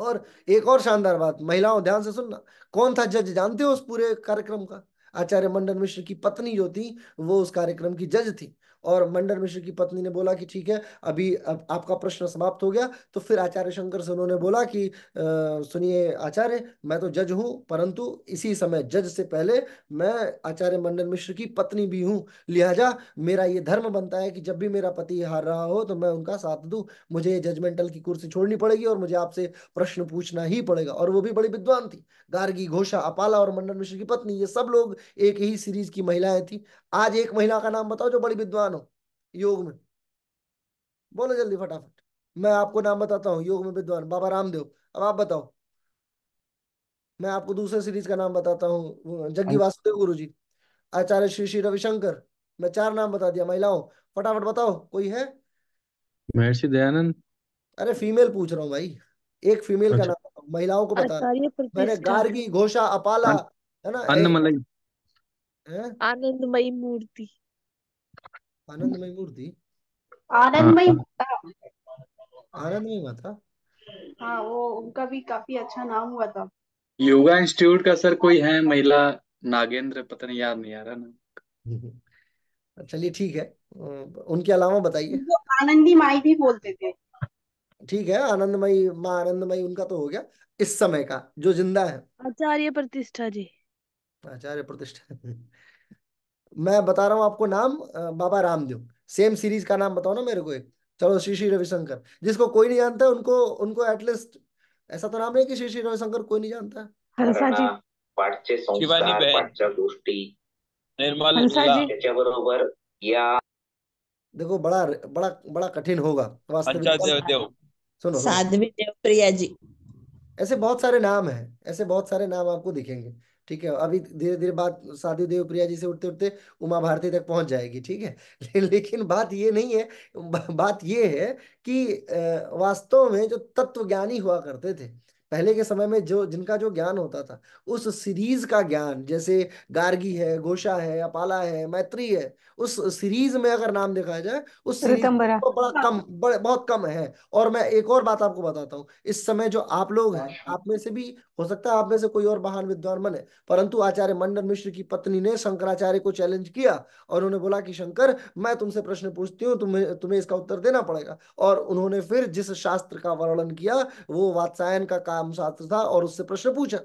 और एक और शानदार बात महिलाओं ध्यान से सुनना कौन था जज जानते हो उस पूरे कार्यक्रम का आचार्य मंडन मिश्र की पत्नी जो थी वो उस कार्यक्रम की जज थी और मंडन मिश्र की पत्नी ने बोला कि ठीक है अभी अब आपका प्रश्न समाप्त हो गया तो फिर आचार्य शंकर से उन्होंने बोला कि सुनिए आचार्य मैं तो जज हूँ परंतु इसी समय जज से पहले मैं आचार्य मंडन मिश्र की पत्नी भी हूँ लिहाजा मेरा ये धर्म बनता है कि जब भी मेरा पति हार रहा हो तो मैं उनका साथ दूँ मुझे जजमेंटल की कुर्सी छोड़नी पड़ेगी और मुझे आपसे प्रश्न पूछना ही पड़ेगा और वो भी बड़ी विद्वान थी गार्गी घोषा अपाला और मंडन मिश्र की पत्नी ये सब लोग एक ही सीरीज की महिलाएं थी आज एक महिला का नाम बताओ जो बड़ी विद्वान योग में बोलो जल्दी फटाफट मैं आपको नाम बताता हूँ योग में विद्वान बाबा रामदेव अब आप बताओ मैं आपको दूसरे सीरीज का नाम बताता हूँ जग्गी हाँ। वासुदेव गुरु जी आचार्य श्री श्री रविशंकर मैं चार नाम बता दिया महिलाओं फटाफट बताओ कोई है महर्षि दयानंद अरे फीमेल पूछ रहा हूँ भाई एक फीमेल अच्छा। का नाम महिलाओं को बता मैंने गार्गी घोषा अपाला है ना आनंदमयी मूर्ति आनंदमय मूर्ति आनंदमय आनंदमय माता हाँ वो उनका भी काफी अच्छा नाम हुआ था योगा इंस्टीट्यूट का सर कोई है महिला नागेंद्र पता नहीं याद नहीं आ रहा ना चलिए ठीक है उनके अलावा बताइए आनंदी माई भी बोलते थे ठीक है आनंदमयी माँ आनंदमयी उनका तो हो गया इस समय का जो जिंदा है आचार्य प्रतिष्ठा जी आचार्य प्रतिष्ठा मैं बता रहा हूँ आपको नाम बाबा रामदेव सेम सीरीज का नाम बताओ ना मेरे को एक चलो श्री श्री रविशंकर जिसको कोई नहीं जानता उनको उनको एटलीस्ट ऐसा तो नाम नहीं कि श्री श्री रविशंकर कोई नहीं जानता देखो बड़ा बड़ा बड़ा कठिन होगा सुनो साध्वी देवप्रिया जी ऐसे बहुत सारे नाम है ऐसे बहुत सारे नाम आपको दिखेंगे ठीक है अभी धीरे धीरे बात साधु देव प्रिया जी से उठते उठते उमा भारती तक पहुंच जाएगी ठीक है ले, लेकिन बात ये नहीं है बात ये है कि वास्तव में जो तत्व ज्ञानी हुआ करते थे पहले के समय में जो जिनका जो ज्ञान होता था उस सीरीज का ज्ञान जैसे गार्गी है घोषा है अपाला है मैत्री है उस सीरीज में अगर नाम देखा जाए उस सीरीज तो बड़ा कम बड़े बहुत कम है और मैं एक और बात आपको बताता हूँ इस समय जो आप लोग हैं आप में से भी हो सकता है आप में से कोई और महान विद्वान बने परंतु आचार्य मंडन मिश्र की पत्नी ने शंकराचार्य को चैलेंज किया और उन्होंने बोला कि शंकर मैं तुमसे प्रश्न पूछती हूँ तुम्हें तुम्हें इसका उत्तर देना पड़ेगा और उन्होंने फिर जिस शास्त्र का वर्णन किया वो वात्सायन का, का नाम शास्त्र था और उससे प्रश्न पूछा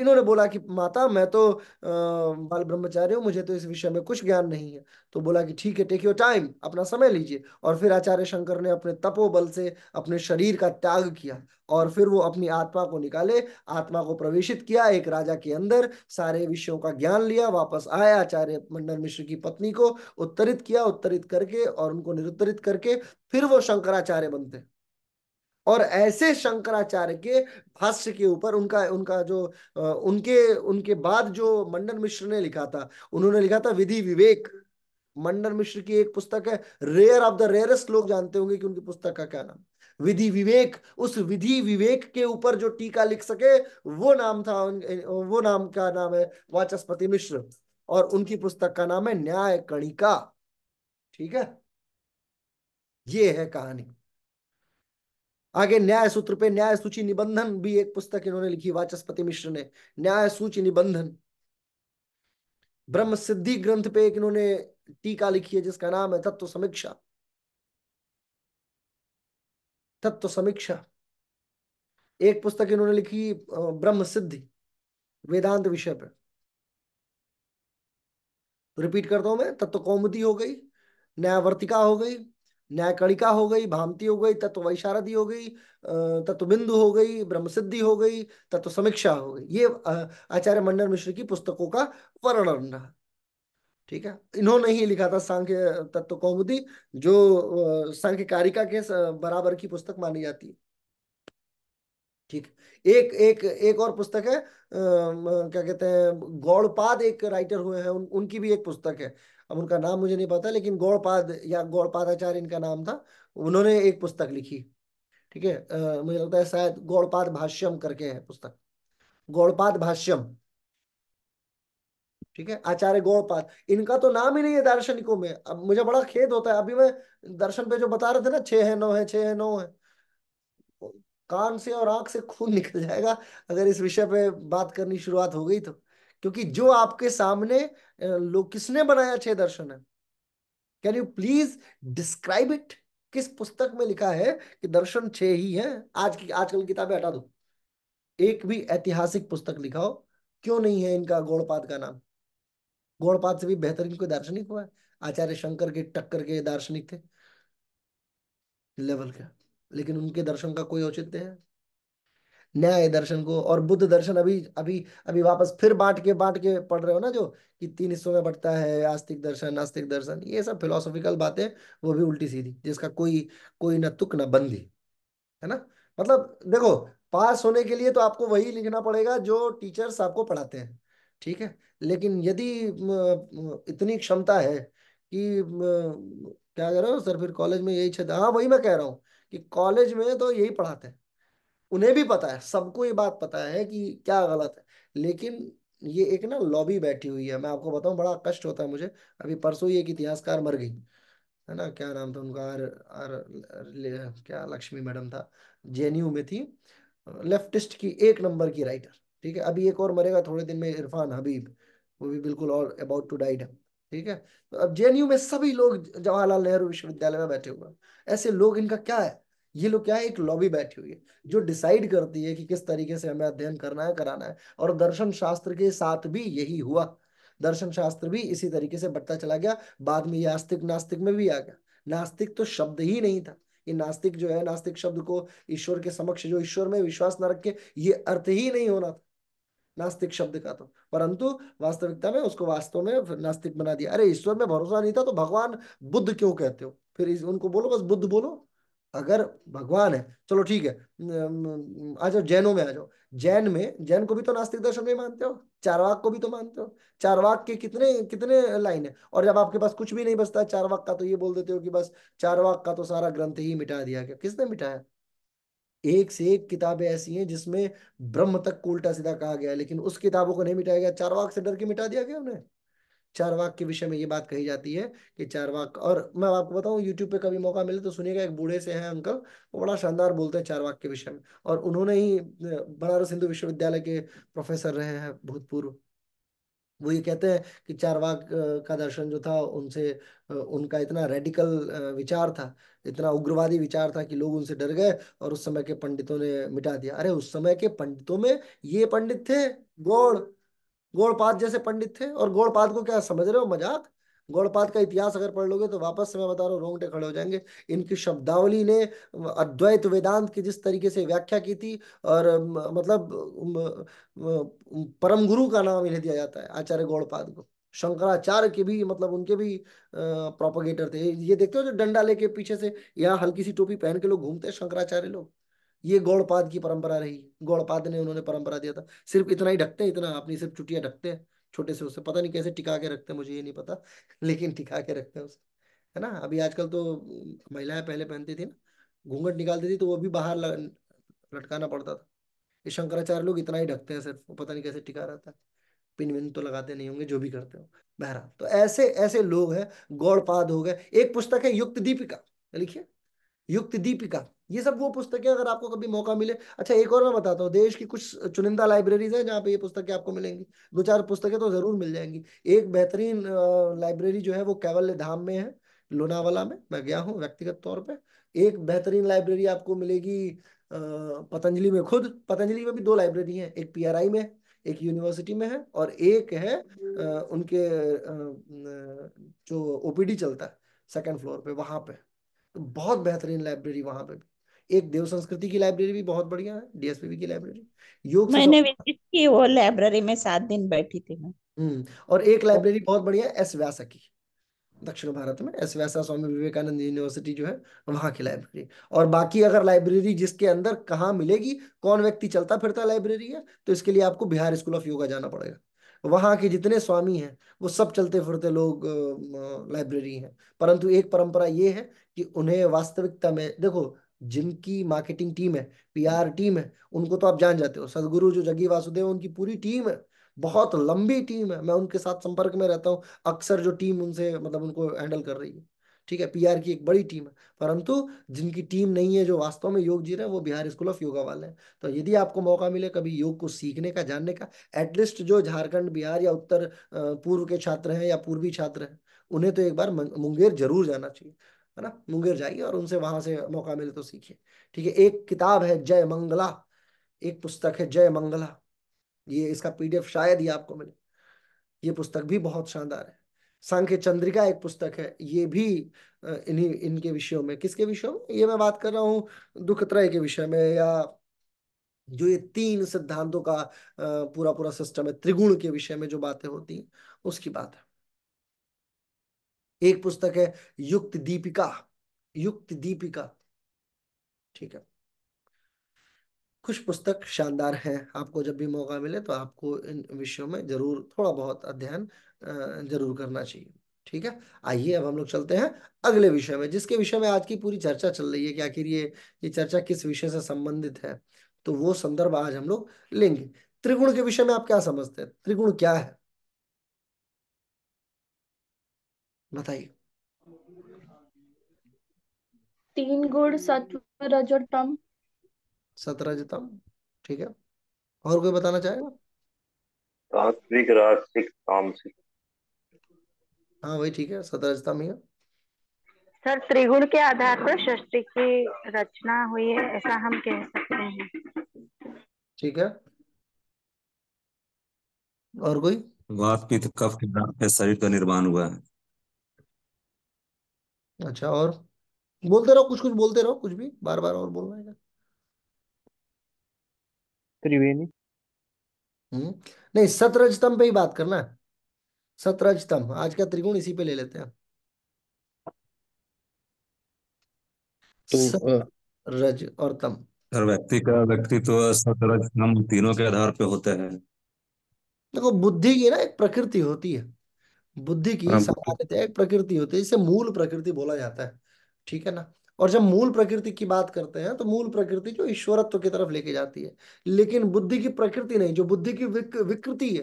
इन्होंने बोला कि माता मैं तो आ, बाल ब्रह्मचार्य हूँ मुझे तो इस विषय में कुछ ज्ञान नहीं है तो बोला कि ठीक है टेक योर टाइम अपना समय लीजिए और फिर आचार्य शंकर ने अपने तपोबल से अपने शरीर का त्याग किया और फिर वो अपनी आत्मा को निकाले आत्मा को प्रवेशित किया एक राजा के अंदर सारे विषयों का ज्ञान लिया वापस आया आचार्य मंडल मिश्र की पत्नी को उत्तरित किया उत्तरित करके और उनको निरुत्तरित करके फिर वो शंकराचार्य बनते हैं और ऐसे शंकराचार्य के भाष्य के ऊपर उनका उनका जो उनके उनके बाद जो मंडन मिश्र ने लिखा था उन्होंने लिखा था विधि विवेक मंडन मिश्र की एक पुस्तक है रेयर ऑफ द रेयरेस्ट लोग जानते होंगे कि उनकी पुस्तक का क्या नाम विधि विवेक उस विधि विवेक के ऊपर जो टीका लिख सके वो नाम था वो नाम का नाम है वाचस्पति मिश्र और उनकी पुस्तक का नाम है न्याय कणिका ठीक है ये है कहानी आगे न्याय सूत्र पे न्याय सूची निबंधन भी एक पुस्तक इन्होंने लिखी वाचस्पति मिश्र ने न्याय सूची निबंधन ब्रह्म सिद्धि ग्रंथ पे एक इन्होंने टीका लिखी है जिसका नाम है तत्व समीक्षा तत्व समीक्षा एक पुस्तक इन्होंने लिखी ब्रह्म सिद्धि वेदांत विषय पर रिपीट करता हूं मैं तत्व कौमुदी हो गई न्यायवर्तिका हो गई न्यायकणिका हो गई भामती हो गई तत्व वैशारदी हो गई तत्व बिंदु हो गई सिद्धि हो गई तत्व समीक्षा हो गई ये आचार्य मंडल मिश्र की पुस्तकों का वर्णन रहा ठीक है इन्होंने ही लिखा था सांख्य तत्व कौमुदी जो सांख्य कारिका के बराबर की पुस्तक मानी जाती है ठीक एक एक एक और पुस्तक है आ, क्या कहते हैं गौड़पाद एक राइटर हुए हैं उन, उनकी भी एक पुस्तक है अब उनका नाम मुझे नहीं पता लेकिन गौड़पाद या गौड़पादाचार्य इनका नाम था उन्होंने एक पुस्तक लिखी ठीक है मुझे लगता है शायद गौड़पाद भाष्यम करके है पुस्तक गौड़पाद भाष्यम ठीक है आचार्य गौड़पाद इनका तो नाम ही नहीं है दार्शनिकों में अब मुझे बड़ा खेद होता है अभी मैं दर्शन पे जो बता रहे थे ना छे है नौ है छे है नौ है कान से और आंख से खून निकल जाएगा अगर इस विषय पे बात करनी शुरुआत हो गई तो क्योंकि जो आपके सामने लोग किसने बनाया छह दर्शन है can you please describe it किस पुस्तक में लिखा है कि दर्शन छह ही है आज की आजकल किताबें हटा दो एक भी ऐतिहासिक पुस्तक लिखाओ क्यों नहीं है इनका गौड़पाद का नाम गौड़पाद से भी बेहतरीन कोई दार्शनिक हुआ है आचार्य शंकर के टक्कर के दार्शनिक थे लेवल का लेकिन उनके दर्शन का कोई औचित्य है न्याय दर्शन को और बुद्ध दर्शन अभी अभी अभी वापस फिर बांट के बांट के पढ़ रहे हो ना जो कि तीन हिस्सों में बढ़ता है आस्तिक दर्शन नास्तिक दर्शन ये सब फिलोसॉफिकल बातें वो भी उल्टी सीधी जिसका कोई कोई ना तुक ना बंदी है ना मतलब देखो पास होने के लिए तो आपको वही लिखना पड़ेगा जो टीचर्स आपको पढ़ाते हैं ठीक है लेकिन यदि इतनी क्षमता है कि क्या कह रहे हो सर फिर कॉलेज में यही क्षेत्र हाँ वही मैं कह रहा हूँ कि कॉलेज में तो यही पढ़ाते हैं उन्हें भी पता है सबको ये बात पता है कि क्या गलत है लेकिन ये एक ना लॉबी बैठी हुई है मैं आपको बताऊं बड़ा कष्ट होता है मुझे अभी परसों ही एक इतिहासकार मर गई है ना क्या नाम था उनका आर, आर, क्या लक्ष्मी मैडम था जे में थी लेफ्टिस्ट की एक नंबर की राइटर ठीक है अभी एक और मरेगा थोड़े दिन में इरफान हबीब वो भी बिल्कुल और अबाउट टू डाइड है ठीक है तो अब जेएनयू में सभी लोग जवाहरलाल नेहरू विश्वविद्यालय में बैठे हुए हैं ऐसे लोग इनका क्या है ये लोग क्या है एक लॉबी बैठी हुई है जो डिसाइड करती है कि किस तरीके से हमें अध्ययन करना है कराना है और दर्शन शास्त्र के साथ भी यही हुआ दर्शन शास्त्र भी इसी तरीके से बढ़ता चला गया बाद में ये आस्तिक नास्तिक में भी आ गया नास्तिक तो शब्द ही नहीं था ये नास्तिक जो है नास्तिक शब्द को ईश्वर के समक्ष जो ईश्वर में विश्वास न रखे ये अर्थ ही नहीं होना था नास्तिक शब्द का तो परंतु वास्तविकता में उसको वास्तव में नास्तिक बना दिया अरे ईश्वर में भरोसा नहीं था तो भगवान बुद्ध क्यों कहते हो फिर उनको बोलो बस बुद्ध बोलो अगर भगवान है चलो ठीक है आ जाओ जैनों में आ जाओ जैन में जैन को भी तो नास्तिक दर्शन में मानते हो चारवाक को भी तो मानते हो चारवाक के कितने कितने लाइन है और जब आपके पास कुछ भी नहीं बचता है चारवाक का तो ये बोल देते हो कि बस चारवाक का तो सारा ग्रंथ ही मिटा दिया गया किसने मिटाया एक से एक किताबें ऐसी हैं जिसमें ब्रह्म तक को उल्टा सीधा कहा गया है लेकिन उस किताबों को नहीं मिटाया गया चारवाक से डर के मिटा दिया गया उन्हें चारवाक के विषय में ये बात कही जाती है कि चारवाक और मैं आपको बताऊं यूट्यूब पे कभी मौका मिले तो सुनिएगा एक बूढ़े से हैं अंकल वो बड़ा शानदार बोलते हैं चारवाक के विषय में और उन्होंने ही बनारस हिंदू विश्वविद्यालय के प्रोफेसर रहे हैं भूतपूर्व वो ये कहते हैं कि चारवाक का दर्शन जो था उनसे उनका इतना रेडिकल विचार था इतना उग्रवादी विचार था कि लोग उनसे डर गए और उस समय के पंडितों ने मिटा दिया अरे उस समय के पंडितों में ये पंडित थे गौड़ गौड़पाद जैसे पंडित थे और गौड़पाद को क्या समझ रहे हो मजाक गौड़पाद का इतिहास अगर पढ़ लोगे तो वापस से मैं बता रहा हूँ रोंगटे खड़े हो जाएंगे इनकी शब्दावली ने अद्वैत वेदांत की जिस तरीके से व्याख्या की थी और मतलब परम गुरु का नाम इन्हें दिया जाता है आचार्य गौड़पाद को शंकराचार्य के भी मतलब उनके भी प्रोपोगेटर थे ये देखते हो जो डंडा लेके पीछे से यहाँ हल्की सी टोपी पहन के लोग घूमते हैं शंकराचार्य लोग ये गौड़पाद की परंपरा रही गौड़पाद ने उन्होंने परंपरा दिया था सिर्फ इतना ही ढकते हैं इतना अपनी सिर्फ चुटिया ढकते हैं छोटे से उससे पता नहीं कैसे टिका के रखते हैं मुझे ये नहीं पता लेकिन टिका के रखते हैं उसे है ना अभी आजकल तो महिलाएं पहले पहनती थी ना घूंघट निकालती थी तो वो भी बाहर लटकाना पड़ता था ये शंकराचार्य लोग इतना ही ढकते हैं सिर्फ पता नहीं कैसे टिका रहता है पिन विन तो लगाते नहीं होंगे जो भी करते हो बहरा तो ऐसे ऐसे लोग हैं गौड़पाद हो गए एक पुस्तक है युक्त दीपिका लिखिए युक्त दीपिका ये सब वो पुस्तकें अगर आपको कभी मौका मिले अच्छा एक और मैं बताता हूँ देश की कुछ चुनिंदा लाइब्रेरीज हैं जहाँ पे ये पुस्तकें आपको मिलेंगी दो चार पुस्तकें तो ज़रूर मिल जाएंगी एक बेहतरीन लाइब्रेरी जो है वो कैवल्य धाम में है लोनावाला में मैं गया हूँ व्यक्तिगत तौर पर एक बेहतरीन लाइब्रेरी आपको मिलेगी पतंजलि में खुद पतंजलि में भी दो लाइब्रेरी है एक पी में एक यूनिवर्सिटी में है और एक है उनके जो ओपीडी चलता है सेकेंड फ्लोर पे वहां पे तो बहुत बेहतरीन लाइब्रेरी वहां पे भी एक देव संस्कृति की लाइब्रेरी भी बहुत बढ़िया है डीएसपीबी की लाइब्रेरी योग मैंने विजिट तो- की वो लाइब्रेरी में सात दिन बैठी थी मैं हम्म, और एक लाइब्रेरी बहुत बढ़िया एस व्यासा की दक्षिण भारत में एस व्यासा स्वामी विवेकानंद यूनिवर्सिटी जो है वहां की लाइब्रेरी और बाकी अगर लाइब्रेरी जिसके अंदर कहाँ मिलेगी कौन व्यक्ति चलता फिरता लाइब्रेरी है तो इसके लिए आपको बिहार स्कूल ऑफ योगा जाना पड़ेगा वहां के जितने स्वामी हैं वो सब चलते फिरते लोग लाइब्रेरी हैं परंतु एक परंपरा ये है कि उन्हें वास्तविकता में देखो जिनकी मार्केटिंग टीम है पीआर टीम है उनको तो आप जान जाते हो सदगुरु जो जगी वासुदेव उनकी पूरी टीम है बहुत लंबी टीम है मैं उनके साथ संपर्क में रहता हूँ अक्सर जो टीम उनसे मतलब उनको हैंडल कर रही है ठीक है पीआर की एक बड़ी टीम है परंतु जिनकी टीम नहीं है जो वास्तव में योग जी रहे हैं वो बिहार स्कूल ऑफ योगा वाले हैं तो यदि आपको मौका मिले कभी योग को सीखने का जानने का एटलीस्ट जो झारखंड बिहार या उत्तर पूर्व के छात्र हैं या पूर्वी छात्र हैं उन्हें तो एक बार मुंगेर जरूर जाना चाहिए है ना मुंगेर जाइए और उनसे वहां से मौका मिले तो सीखिए ठीक है एक किताब है जय मंगला एक पुस्तक है जय मंगला ये इसका पीडीएफ शायद ही आपको मिले ये पुस्तक भी बहुत शानदार है सांख्य चंद्रिका एक पुस्तक है ये भी इन्हीं इनके विषयों में किसके विषयों में ये मैं बात कर रहा हूँ दुख त्रय के विषय में या जो ये तीन सिद्धांतों का पूरा पूरा सिस्टम है त्रिगुण के विषय में जो बातें होती हैं उसकी बात है एक पुस्तक है युक्त दीपिका युक्त दीपिका ठीक है कुछ पुस्तक शानदार हैं आपको जब भी मौका मिले तो आपको इन विषयों में जरूर थोड़ा बहुत अध्ययन जरूर करना चाहिए ठीक है आइए अब हम लोग चलते हैं अगले विषय में जिसके विषय में आज की पूरी चर्चा चल रही है कि आखिर ये ये चर्चा किस विषय से संबंधित है तो वो संदर्भ आज हम लोग लेंगे त्रिगुण के विषय में आप क्या समझते हैं त्रिगुण क्या है बताइए तीन गुण सत्व रजतम सतरजतम ठीक है और कोई बताना चाहेगा सात्विक राजसिक तामसिक हाँ वही ठीक है सतरजतम ही है सर त्रिगुण के आधार पर सृष्टि की रचना हुई है ऐसा हम कह सकते हैं ठीक है और कोई वाफ की कफ के द्वारा शरीर का निर्माण हुआ है अच्छा और बोलते रहो कुछ कुछ बोलते रहो कुछ भी बार बार और बोलना है त्रिवेणी हम्म नहीं सतरजतम पे ही बात करना सतरजतम आज का त्रिकोण इसी पे ले लेते हैं तो सतरज और तम व्यक्ति का व्यक्तित्व सतरज हम तीनों के आधार पे होता है देखो बुद्धि की ना एक प्रकृति होती है बुद्धि की हाँ, सामान्यतः एक प्रकृति होती है इसे मूल प्रकृति बोला जाता है ठीक है ना और जब मूल प्रकृति की बात करते हैं तो मूल प्रकृति जो ईश्वरत्व की तरफ लेके जाती है लेकिन बुद्धि की प्रकृति नहीं जो बुद्धि की विक, विकृति है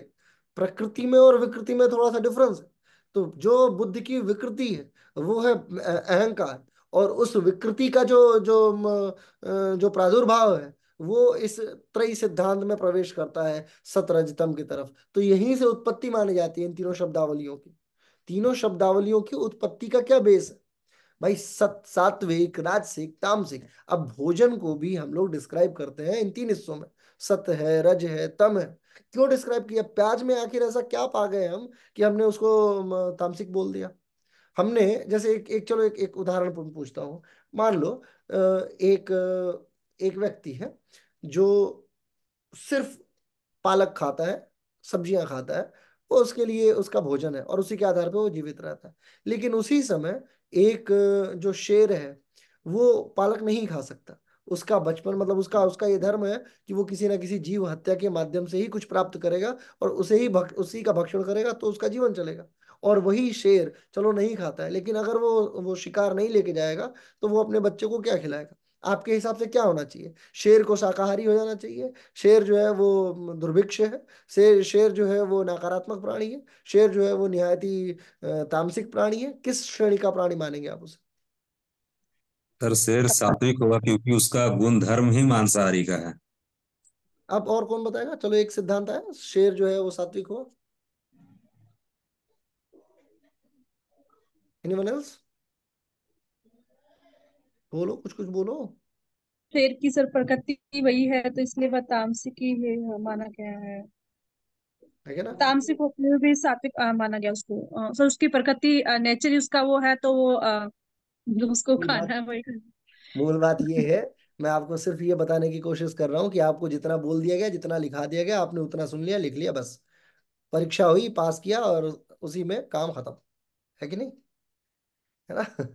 प्रकृति में और विकृति में थोड़ा सा डिफरेंस है तो जो बुद्धि की विकृति है वो है अहंकार और उस विकृति का जो जो जो प्रादुर्भाव है वो इस त्रय सिद्धांत में प्रवेश करता है सतरजतम की तरफ तो यहीं से उत्पत्ति मानी जाती है इन तीनों शब्दावलियों की तीनों शब्दावलियों की उत्पत्ति का क्या बेस है भाई सत सात्विक राजसिक तामसिक अब भोजन को भी हम लोग डिस्क्राइब करते हैं इन तीन हिस्सों में सत है रज है तम है क्यों डिस्क्राइब किया प्याज में आखिर ऐसा क्या पा गए हम कि हमने उसको तामसिक बोल दिया हमने जैसे एक एक चलो एक एक उदाहरण पूछता हूँ मान लो एक एक व्यक्ति है जो सिर्फ पालक खाता है सब्जियां खाता है वो उसके लिए उसका भोजन है और उसी के आधार पर वो जीवित रहता है लेकिन उसी समय एक जो शेर है वो पालक नहीं खा सकता उसका बचपन मतलब उसका उसका ये धर्म है कि वो किसी ना किसी जीव हत्या के माध्यम से ही कुछ प्राप्त करेगा और उसे ही भक, उसी का भक्षण करेगा तो उसका जीवन चलेगा और वही शेर चलो नहीं खाता है लेकिन अगर वो वो शिकार नहीं लेके जाएगा तो वो अपने बच्चे को क्या खिलाएगा आपके हिसाब से क्या होना चाहिए शेर को शाकाहारी हो जाना चाहिए शेर जो है वो दुर्भिक्ष है शेर शेर जो है वो नकारात्मक प्राणी है शेर जो है वो निहायती तामसिक प्राणी है किस श्रेणी का प्राणी मानेंगे आप उसे सर शेर सात्विक होगा क्योंकि उसका गुण धर्म ही मांसाहारी का है अब और कौन बताएगा चलो एक सिद्धांत है शेर जो है वो सात्विक हो एनीवन एल्स बोलो कुछ कुछ बोलो शेर की सर प्रकृति वही है तो इसलिए वह तामसिक ही माना गया है है ना तामसिक होते भी सात्विक माना गया उसको आ, सर उसकी प्रकृति नेचर उसका वो है तो वो आ, जो उसको खाना है वही मूल बात ये है मैं आपको सिर्फ ये बताने की कोशिश कर रहा हूँ कि आपको जितना बोल दिया गया जितना लिखा दिया गया आपने उतना सुन लिया लिख लिया बस परीक्षा हुई पास किया और उसी में काम खत्म है कि नहीं है ना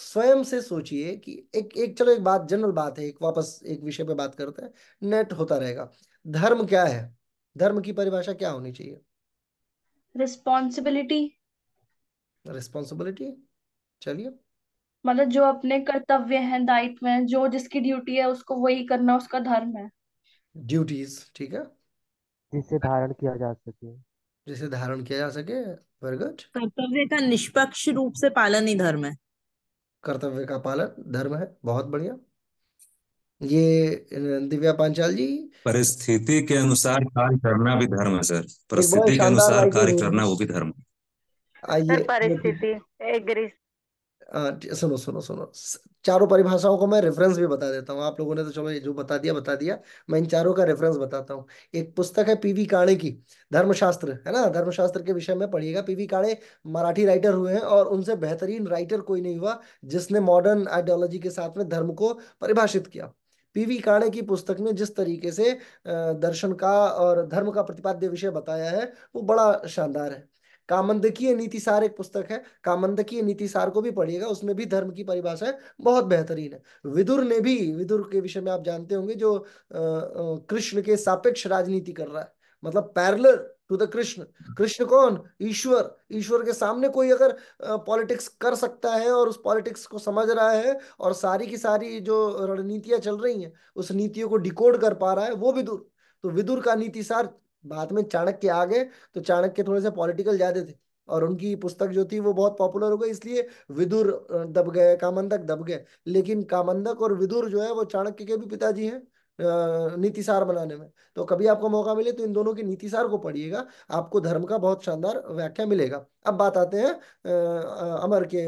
स्वयं से सोचिए कि एक एक चलो एक बात जनरल बात है एक वापस एक विषय पे बात करते हैं नेट होता रहेगा धर्म क्या है धर्म की परिभाषा क्या होनी चाहिए रिस्पॉन्सिबिलिटी रिस्पॉन्सिबिलिटी चलिए मतलब जो अपने कर्तव्य हैं दायित्व हैं जो जिसकी ड्यूटी है उसको वही करना उसका धर्म है ड्यूटीज ठीक है जिसे धारण किया जा सके जिसे धारण किया जा सके कर्तव्य का निष्पक्ष रूप से पालन ही धर्म है कर्तव्य का पालन धर्म है बहुत बढ़िया ये दिव्या पांचाल जी परिस्थिति के अनुसार कार्य करना भी धर्म है सर परिस्थिति के अनुसार कार्य करना वो भी धर्म है आइए परिस्थिति सुनो सुनो सुनो चारों परिभाषाओं को मैं रेफरेंस भी बता देता हूँ आप लोगों ने तो चलो जो बता दिया बता दिया मैं इन चारों का रेफरेंस बताता हूँ एक पुस्तक है पीवी काणे की धर्मशास्त्र है ना धर्मशास्त्र के विषय में पढ़िएगा पीवी काणे मराठी राइटर हुए हैं और उनसे बेहतरीन राइटर कोई नहीं हुआ जिसने मॉडर्न आइडियोलॉजी के साथ में धर्म को परिभाषित किया पीवी काणे की पुस्तक में जिस तरीके से दर्शन का और धर्म का प्रतिपाद्य विषय बताया है वो बड़ा शानदार है कामंदकीय सार एक पुस्तक है कामंदकीय सार को भी पढ़िएगा उसमें भी धर्म की परिभाषा बहुत बेहतरीन है विदुर ने भी विदुर के विषय में आप जानते होंगे जो कृष्ण के सापेक्ष राजनीति कर रहा है मतलब parallel to the Krishna hmm. Krishna कौन ईश्वर ईश्वर के सामने कोई अगर पॉलिटिक्स कर सकता है और उस पॉलिटिक्स को समझ रहा है और सारी की सारी जो रणनीतियां चल रही हैं उस नीतियों को डिकोड कर पा रहा है वो विदुर तो विदुर का नीति सार बाद में चाणक्य आ गए तो चाणक्य थोड़े से पॉलिटिकल ज्यादा थे और उनकी पुस्तक जो थी वो बहुत पॉपुलर हो गई इसलिए विदुर दब गए कामंदक दब गए लेकिन कामंदक और विदुर जो है वो चाणक्य के भी पिताजी हैं नीतिसार बनाने में तो कभी आपको मौका मिले तो इन दोनों के नीतिसार को पढ़िएगा आपको धर्म का बहुत शानदार व्याख्या मिलेगा अब बात आते हैं अमर के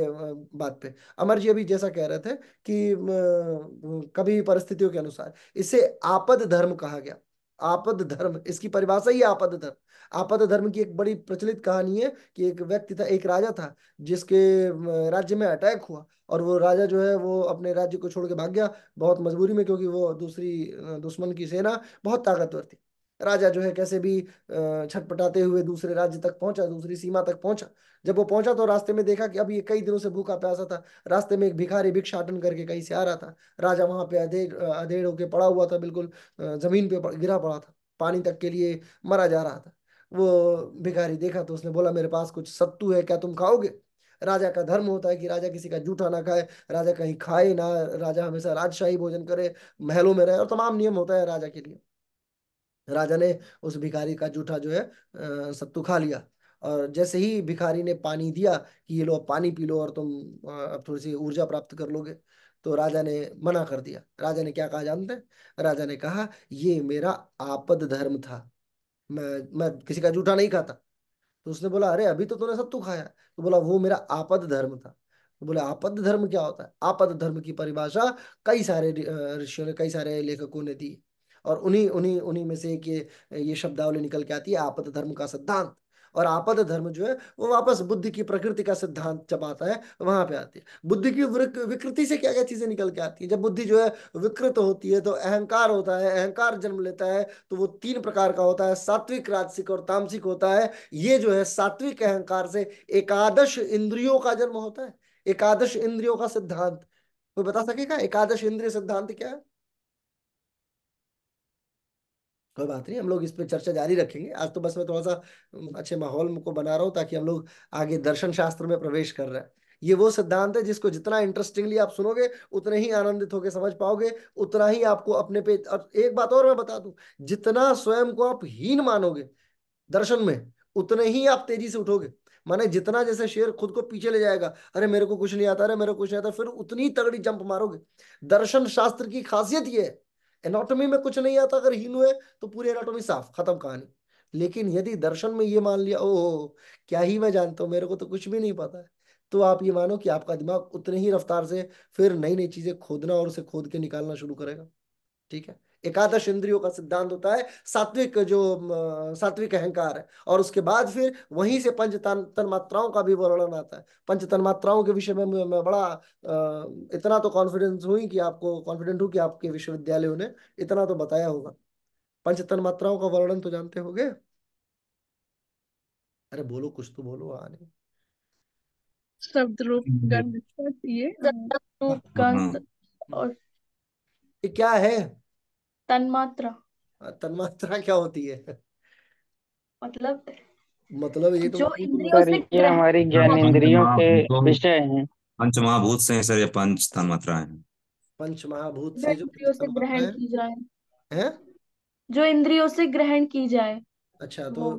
बात पे अमर जी अभी जैसा कह रहे थे कि कभी परिस्थितियों के अनुसार इसे आपद धर्म कहा गया आपद धर्म इसकी परिभाषा ही आपद धर्म आपद धर्म की एक बड़ी प्रचलित कहानी है कि एक व्यक्ति था एक राजा था जिसके राज्य में अटैक हुआ और वो राजा जो है वो अपने राज्य को छोड़ के भाग गया बहुत मजबूरी में क्योंकि वो दूसरी दुश्मन की सेना बहुत ताकतवर थी राजा जो है कैसे भी छटपटाते हुए दूसरे राज्य तक पहुंचा दूसरी सीमा तक पहुंचा जब वो पहुंचा तो रास्ते में देखा कि अब ये कई दिनों से भूखा प्यासा था रास्ते में एक भिखारी भिक्षाटन करके कहीं से आ रहा था राजा वहां पे अधेड़ अधेड़ होके पड़ा हुआ था बिल्कुल जमीन पे गिरा पड़ा था पानी तक के लिए मरा जा रहा था वो भिखारी देखा तो उसने बोला मेरे पास कुछ सत्तू है क्या तुम खाओगे राजा का धर्म होता है कि राजा किसी का जूठा ना खाए राजा कहीं खाए ना राजा हमेशा राजशाही भोजन करे महलों में रहे और तमाम नियम होता है राजा के लिए राजा ने उस भिखारी का जूठा जो है सत्तू खा लिया और जैसे ही भिखारी ने पानी दिया कि ये लो पानी पी लो और तुम अब थोड़ी सी ऊर्जा प्राप्त कर लोगे तो राजा ने मना कर दिया राजा ने क्या कहा जानते हैं राजा ने कहा ये मेरा आपद धर्म था मैं मैं किसी का जूठा नहीं खाता तो उसने बोला अरे अभी तो तूने सत्तू खाया तो बोला वो मेरा आपद धर्म था तो बोले आपद धर्म क्या होता है आपद धर्म की परिभाषा कई सारे ऋषियों ने कई सारे लेखकों ने दी और उन्हीं उन्हीं उन्हीं में से एक ये ये शब्दावली निकल के आती है आपद धर्म का सिद्धांत और आपद धर्म जो है वो वापस बुद्धि की प्रकृति का सिद्धांत जब आता है वहां पे आती है बुद्धि की विकृति से क्या क्या चीजें निकल के आती है जब बुद्धि जो है विकृत होती है तो अहंकार होता है अहंकार जन्म लेता है तो वो तीन प्रकार का होता है सात्विक राजसिक और तामसिक होता है ये जो है सात्विक अहंकार से एकादश इंद्रियों का जन्म होता है एकादश इंद्रियों का सिद्धांत कोई बता सकेगा एकादश इंद्रिय सिद्धांत क्या है कोई बात नहीं हम लोग इस पर चर्चा जारी रखेंगे आज तो बस मैं थोड़ा सा अच्छे माहौल को बना रहा हूँ ताकि हम लोग आगे दर्शन शास्त्र में प्रवेश कर रहे हैं ये वो सिद्धांत है जिसको जितना इंटरेस्टिंगली आप सुनोगे उतने ही आनंदित होकर समझ पाओगे उतना ही आपको अपने पे और एक बात और मैं बता दू जितना स्वयं को आप हीन मानोगे दर्शन में उतने ही आप तेजी से उठोगे माने जितना जैसे शेर खुद को पीछे ले जाएगा अरे मेरे को कुछ नहीं आता अरे मेरे को कुछ नहीं आता फिर उतनी तगड़ी जंप मारोगे दर्शन शास्त्र की खासियत ये है एनाटॉमी में कुछ नहीं आता अगर हीन हुए तो पूरी एनाटॉमी साफ खत्म कहानी लेकिन यदि दर्शन में ये मान लिया ओ क्या ही मैं जानता हूँ मेरे को तो कुछ भी नहीं पता है तो आप ये मानो कि आपका दिमाग उतने ही रफ्तार से फिर नई नई चीजें खोदना और उसे खोद के निकालना शुरू करेगा ठीक है एकादश इंद्रियों का सिद्धांत होता है सात्विक जो सात्विक अहंकार है और उसके बाद फिर वहीं से पंच तन मात्राओं का भी वर्णन आता है पंच तन मात्राओं के विषय में मैं बड़ा इतना तो कॉन्फिडेंस हुई कि आपको कॉन्फिडेंट हूँ कि आपके विश्वविद्यालयों ने इतना तो बताया होगा पंच तन मात्राओं का वर्णन तो जानते हो गए अरे बोलो कुछ तो बोलो आने शब्द रूप हम्म। गंध ये हाँ। हाँ। और ये क्या है तन्मात्रा हाँ, तन्मात्रा क्या होती है मतलब मतलब ये तो हमारी ज्ञान इंद्रियों के विषय हैं पंच महाभूत से सर ये पंच तन्मात्रा है पंच महाभूत से जो इंद्रियों से ग्रहण की जाए हैं जो इंद्रियों से ग्रहण की जाए अच्छा तो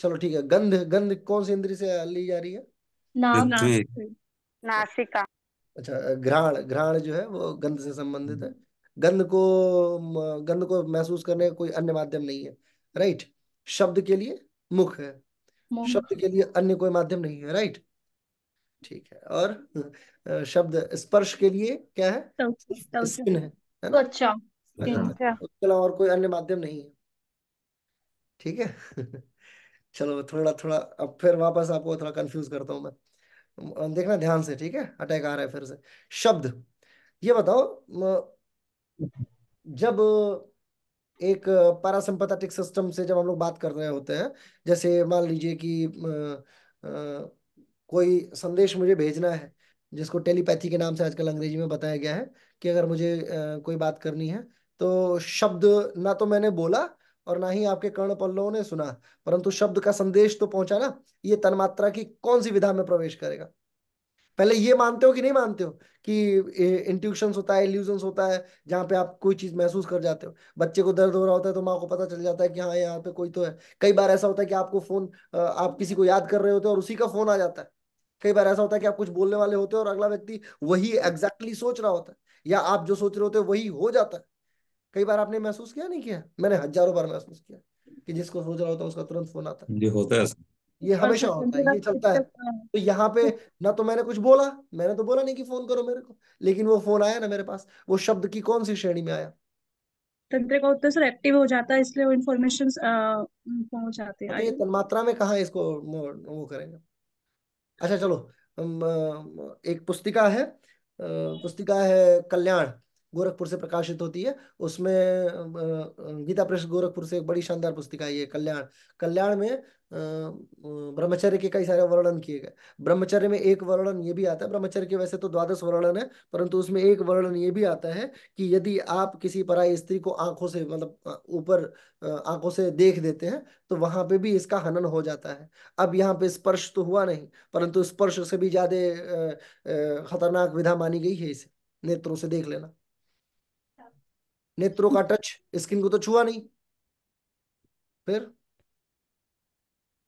चलो ठीक है गंध गंध कौन सी इंद्री से ली जा रही है नासिका नासिका अच्छा घ्राण घ्राण जो है वो गंध से संबंधित है गंध को गंध को महसूस करने का कोई अन्य माध्यम नहीं है राइट शब्द के लिए मुख है शब्द के लिए अन्य कोई माध्यम नहीं है राइट ठीक है और शब्द स्पर्श के लिए क्या है स्किन है हाँ। अच्छा उसके अलावा और कोई अन्य माध्यम नहीं है ठीक है चलो थोड़ा थोड़ा अब फिर वापस आपको थोड़ा कंफ्यूज करता हूँ मैं देखना ध्यान से ठीक है अटैक आ रहा है फिर से शब्द ये बताओ जब एक पैरासिम्पथेटिक सिस्टम से जब हम लोग बात कर रहे होते हैं जैसे मान लीजिए कि आ, आ, कोई संदेश मुझे भेजना है जिसको टेलीपैथी के नाम से आजकल अंग्रेजी में बताया गया है कि अगर मुझे आ, कोई बात करनी है तो शब्द ना तो मैंने बोला और ना ही आपके कर्ण पल्लवों ने सुना परंतु शब्द का संदेश तो पहुंचा ना ये तन्मात्रा की कौन सी विधा में प्रवेश करेगा पहले ये मानते हो कि नहीं मानते हो कि इंट्यूशन होता है इल्यूजन होता है जहाँ पे आप कोई चीज़ महसूस कर जाते हो बच्चे को दर्द हो रहा होता है तो माँ को पता चल जाता है कि हाँ यहाँ पे कोई तो है कई बार ऐसा होता है कि आपको फ़ोन आप किसी को याद कर रहे होते हो और उसी का फ़ोन आ जाता है कई बार ऐसा होता है कि आप कुछ बोलने वाले होते हो और अगला व्यक्ति वही एग्जैक्टली सोच रहा होता है या आप जो सोच रहे होते हो वही हो जाता है कई बार आपने महसूस किया नहीं किया मैंने हजारों बार महसूस किया कि जिसको सोच रहा होता है उसका तुरंत फोन आता है होता है ये हमेशा होता है ये चलता है तो यहाँ पे ना तो मैंने कुछ बोला मैंने तो बोला नहीं कि फोन करो मेरे को लेकिन वो फोन आया ना मेरे पास वो शब्द की कौन सी श्रेणी में आया तंत्र का उत्तर सर एक्टिव हो जाता है इसलिए वो इन्फॉर्मेशन पहुंच जाते हैं ये तन्मात्रा में कहा इसको वो करेंगे अच्छा चलो एक पुस्तिका है पुस्तिका है कल्याण गोरखपुर से प्रकाशित होती है उसमें गीता प्रेस गोरखपुर से एक बड़ी शानदार पुस्तिका है ये कल्याण कल्याण में ब्रह्मचर्य के कई सारे वर्णन किए गए ब्रह्मचर्य में एक वर्णन ये भी आता है ब्रह्मचर्य के वैसे तो द्वादश वर्णन है परंतु उसमें एक वर्णन ये भी आता है कि यदि आप किसी पराय स्त्री को आंखों से मतलब ऊपर आंखों से देख देते हैं तो वहां पे भी इसका हनन हो जाता है अब यहाँ पे स्पर्श तो हुआ नहीं परंतु स्पर्श से भी ज्यादा खतरनाक विधा मानी गई है इसे नेत्रों से देख लेना नेत्रों का टच स्किन को तो छुआ नहीं फिर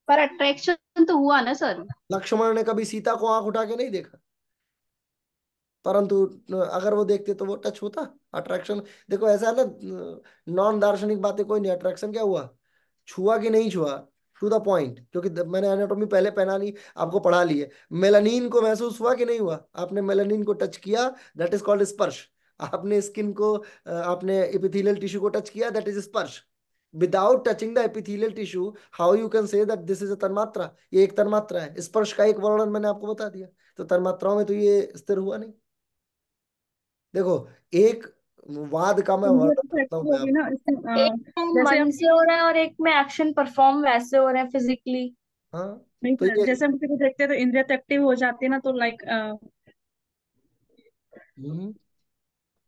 पर अट्रैक्शन तो हुआ ना सर लक्ष्मण ने कभी सीता को आंख उठा के नहीं देखा परंतु अगर वो देखते तो वो टच होता अट्रैक्शन देखो ऐसा है ना नॉन दार्शनिक बातें कोई नहीं अट्रैक्शन क्या हुआ छुआ कि नहीं छुआ टू द पॉइंट क्योंकि मैंने एनाटॉमी पहले पहना नहीं आपको पढ़ा ली है मेलानिन को महसूस हुआ कि नहीं हुआ आपने मेलानिन को टच किया दैट इज कॉल्ड स्पर्श आपने स्किन को आपने इपिथेलियल टिश्यू को टच किया दैट इज स्पर्श without touching the epithelial tissue how you can say that this is a तन्मात्रा ये एक तन्मात्रा है स्पर्श का एक वर्णन मैंने आपको बता दिया तो तन्मात्राओं में तो ये स्थिर हुआ नहीं देखो एक वाद का मैं वर्णन करता हूं तो मैं हूँ मन से हो रहा है और एक में एक्शन परफॉर्म वैसे हो रहे हैं फिजिकली हाँ तो ये... जैसे हम देखते हैं तो इंद्रिय एक्टिव हो जाती है ना तो लाइक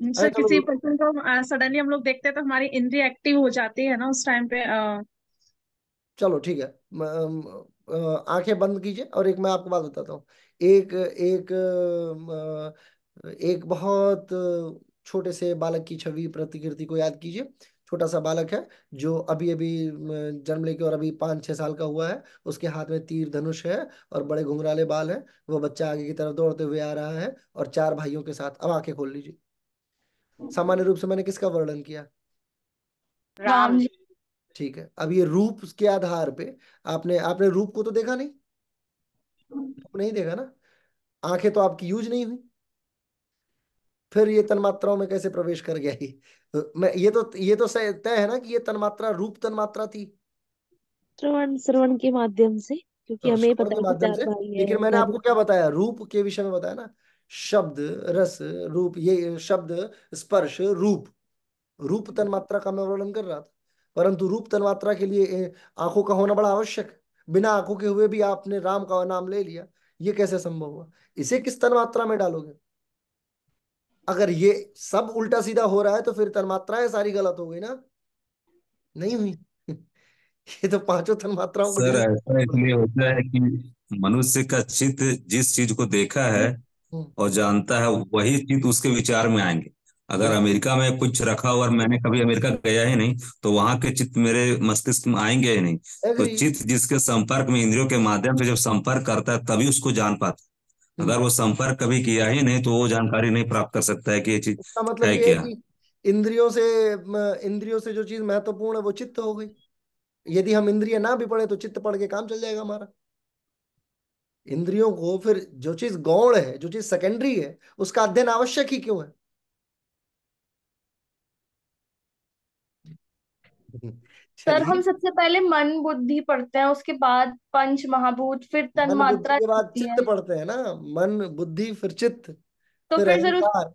सर तो किसी पर्सन को सडनली हम लोग देखते हैं तो हमारी इंद्री एक्टिव हो जाती है ना उस टाइम पे आ... चलो ठीक है आंखें बंद कीजिए और एक मैं आपको बात बताता हूँ एक एक एक बहुत छोटे से बालक की छवि प्रतिकृति को याद कीजिए छोटा सा बालक है जो अभी अभी जन्म लेके और अभी पाँच छः साल का हुआ है उसके हाथ में तीर धनुष है और बड़े घुंघराले बाल हैं वो बच्चा आगे की तरफ दौड़ते हुए आ रहा है और चार भाइयों के साथ अब आंखें खोल लीजिए सामान्य रूप से मैंने किसका वर्णन किया राम ठीक है अब ये रूप के आधार पे आपने आपने रूप को तो देखा नहीं नहीं देखा ना आंखें तो आपकी यूज नहीं हुई फिर ये तन्मात्राओं में कैसे प्रवेश कर गया ये मैं ये तो ये तो तय है ना कि ये तन्मात्रा रूप तन्मात्रा थी श्रवण श्रवण के माध्यम से क्योंकि तो हमें पता लेकिन मैंने आपको क्या बताया रूप के विषय में बताया ना शब्द रस रूप ये शब्द स्पर्श रूप रूप तन मात्रा का मैं वर्णन कर रहा था परंतु रूप तन मात्रा के लिए आंखों का होना बड़ा आवश्यक बिना आंखों के हुए भी आपने राम का नाम ले लिया ये कैसे संभव हुआ इसे किस तन मात्रा में डालोगे अगर ये सब उल्टा सीधा हो रहा है तो फिर तन्मात्राएं सारी गलत हो गई ना नहीं हुई ये तो पांचों तन्मात्राओं को होता है मनुष्य का चित्त जिस चीज को देखा है और जानता है वही चीज उसके विचार में आएंगे अगर अमेरिका में कुछ रखा हुआ और मैंने कभी अमेरिका गया ही नहीं तो वहां के चित्त मेरे मस्तिष्क में आएंगे ही नहीं तो चित्त जिसके संपर्क में इंद्रियों के माध्यम से जब संपर्क करता है तभी उसको जान पाता है अगर वो हम्म। संपर्क कभी किया ही नहीं तो वो जानकारी नहीं प्राप्त कर सकता है कि ये चीज मतलब है क्या इंद्रियों से इंद्रियों से जो चीज महत्वपूर्ण है वो चित्त हो गई यदि हम इंद्रिय ना भी पढ़े तो चित्त पढ़ के काम चल जाएगा हमारा इंद्रियों को फिर जो चीज गौण है जो चीज सेकेंडरी है उसका अध्ययन आवश्यक ही क्यों है सर हम सबसे पहले मन बुद्धि पढ़ते हैं उसके बाद पंच महाभूत फिर तन मात्रा के बाद चित्त पढ़ते हैं ना मन बुद्धि फिर चित्त तो फिर, सर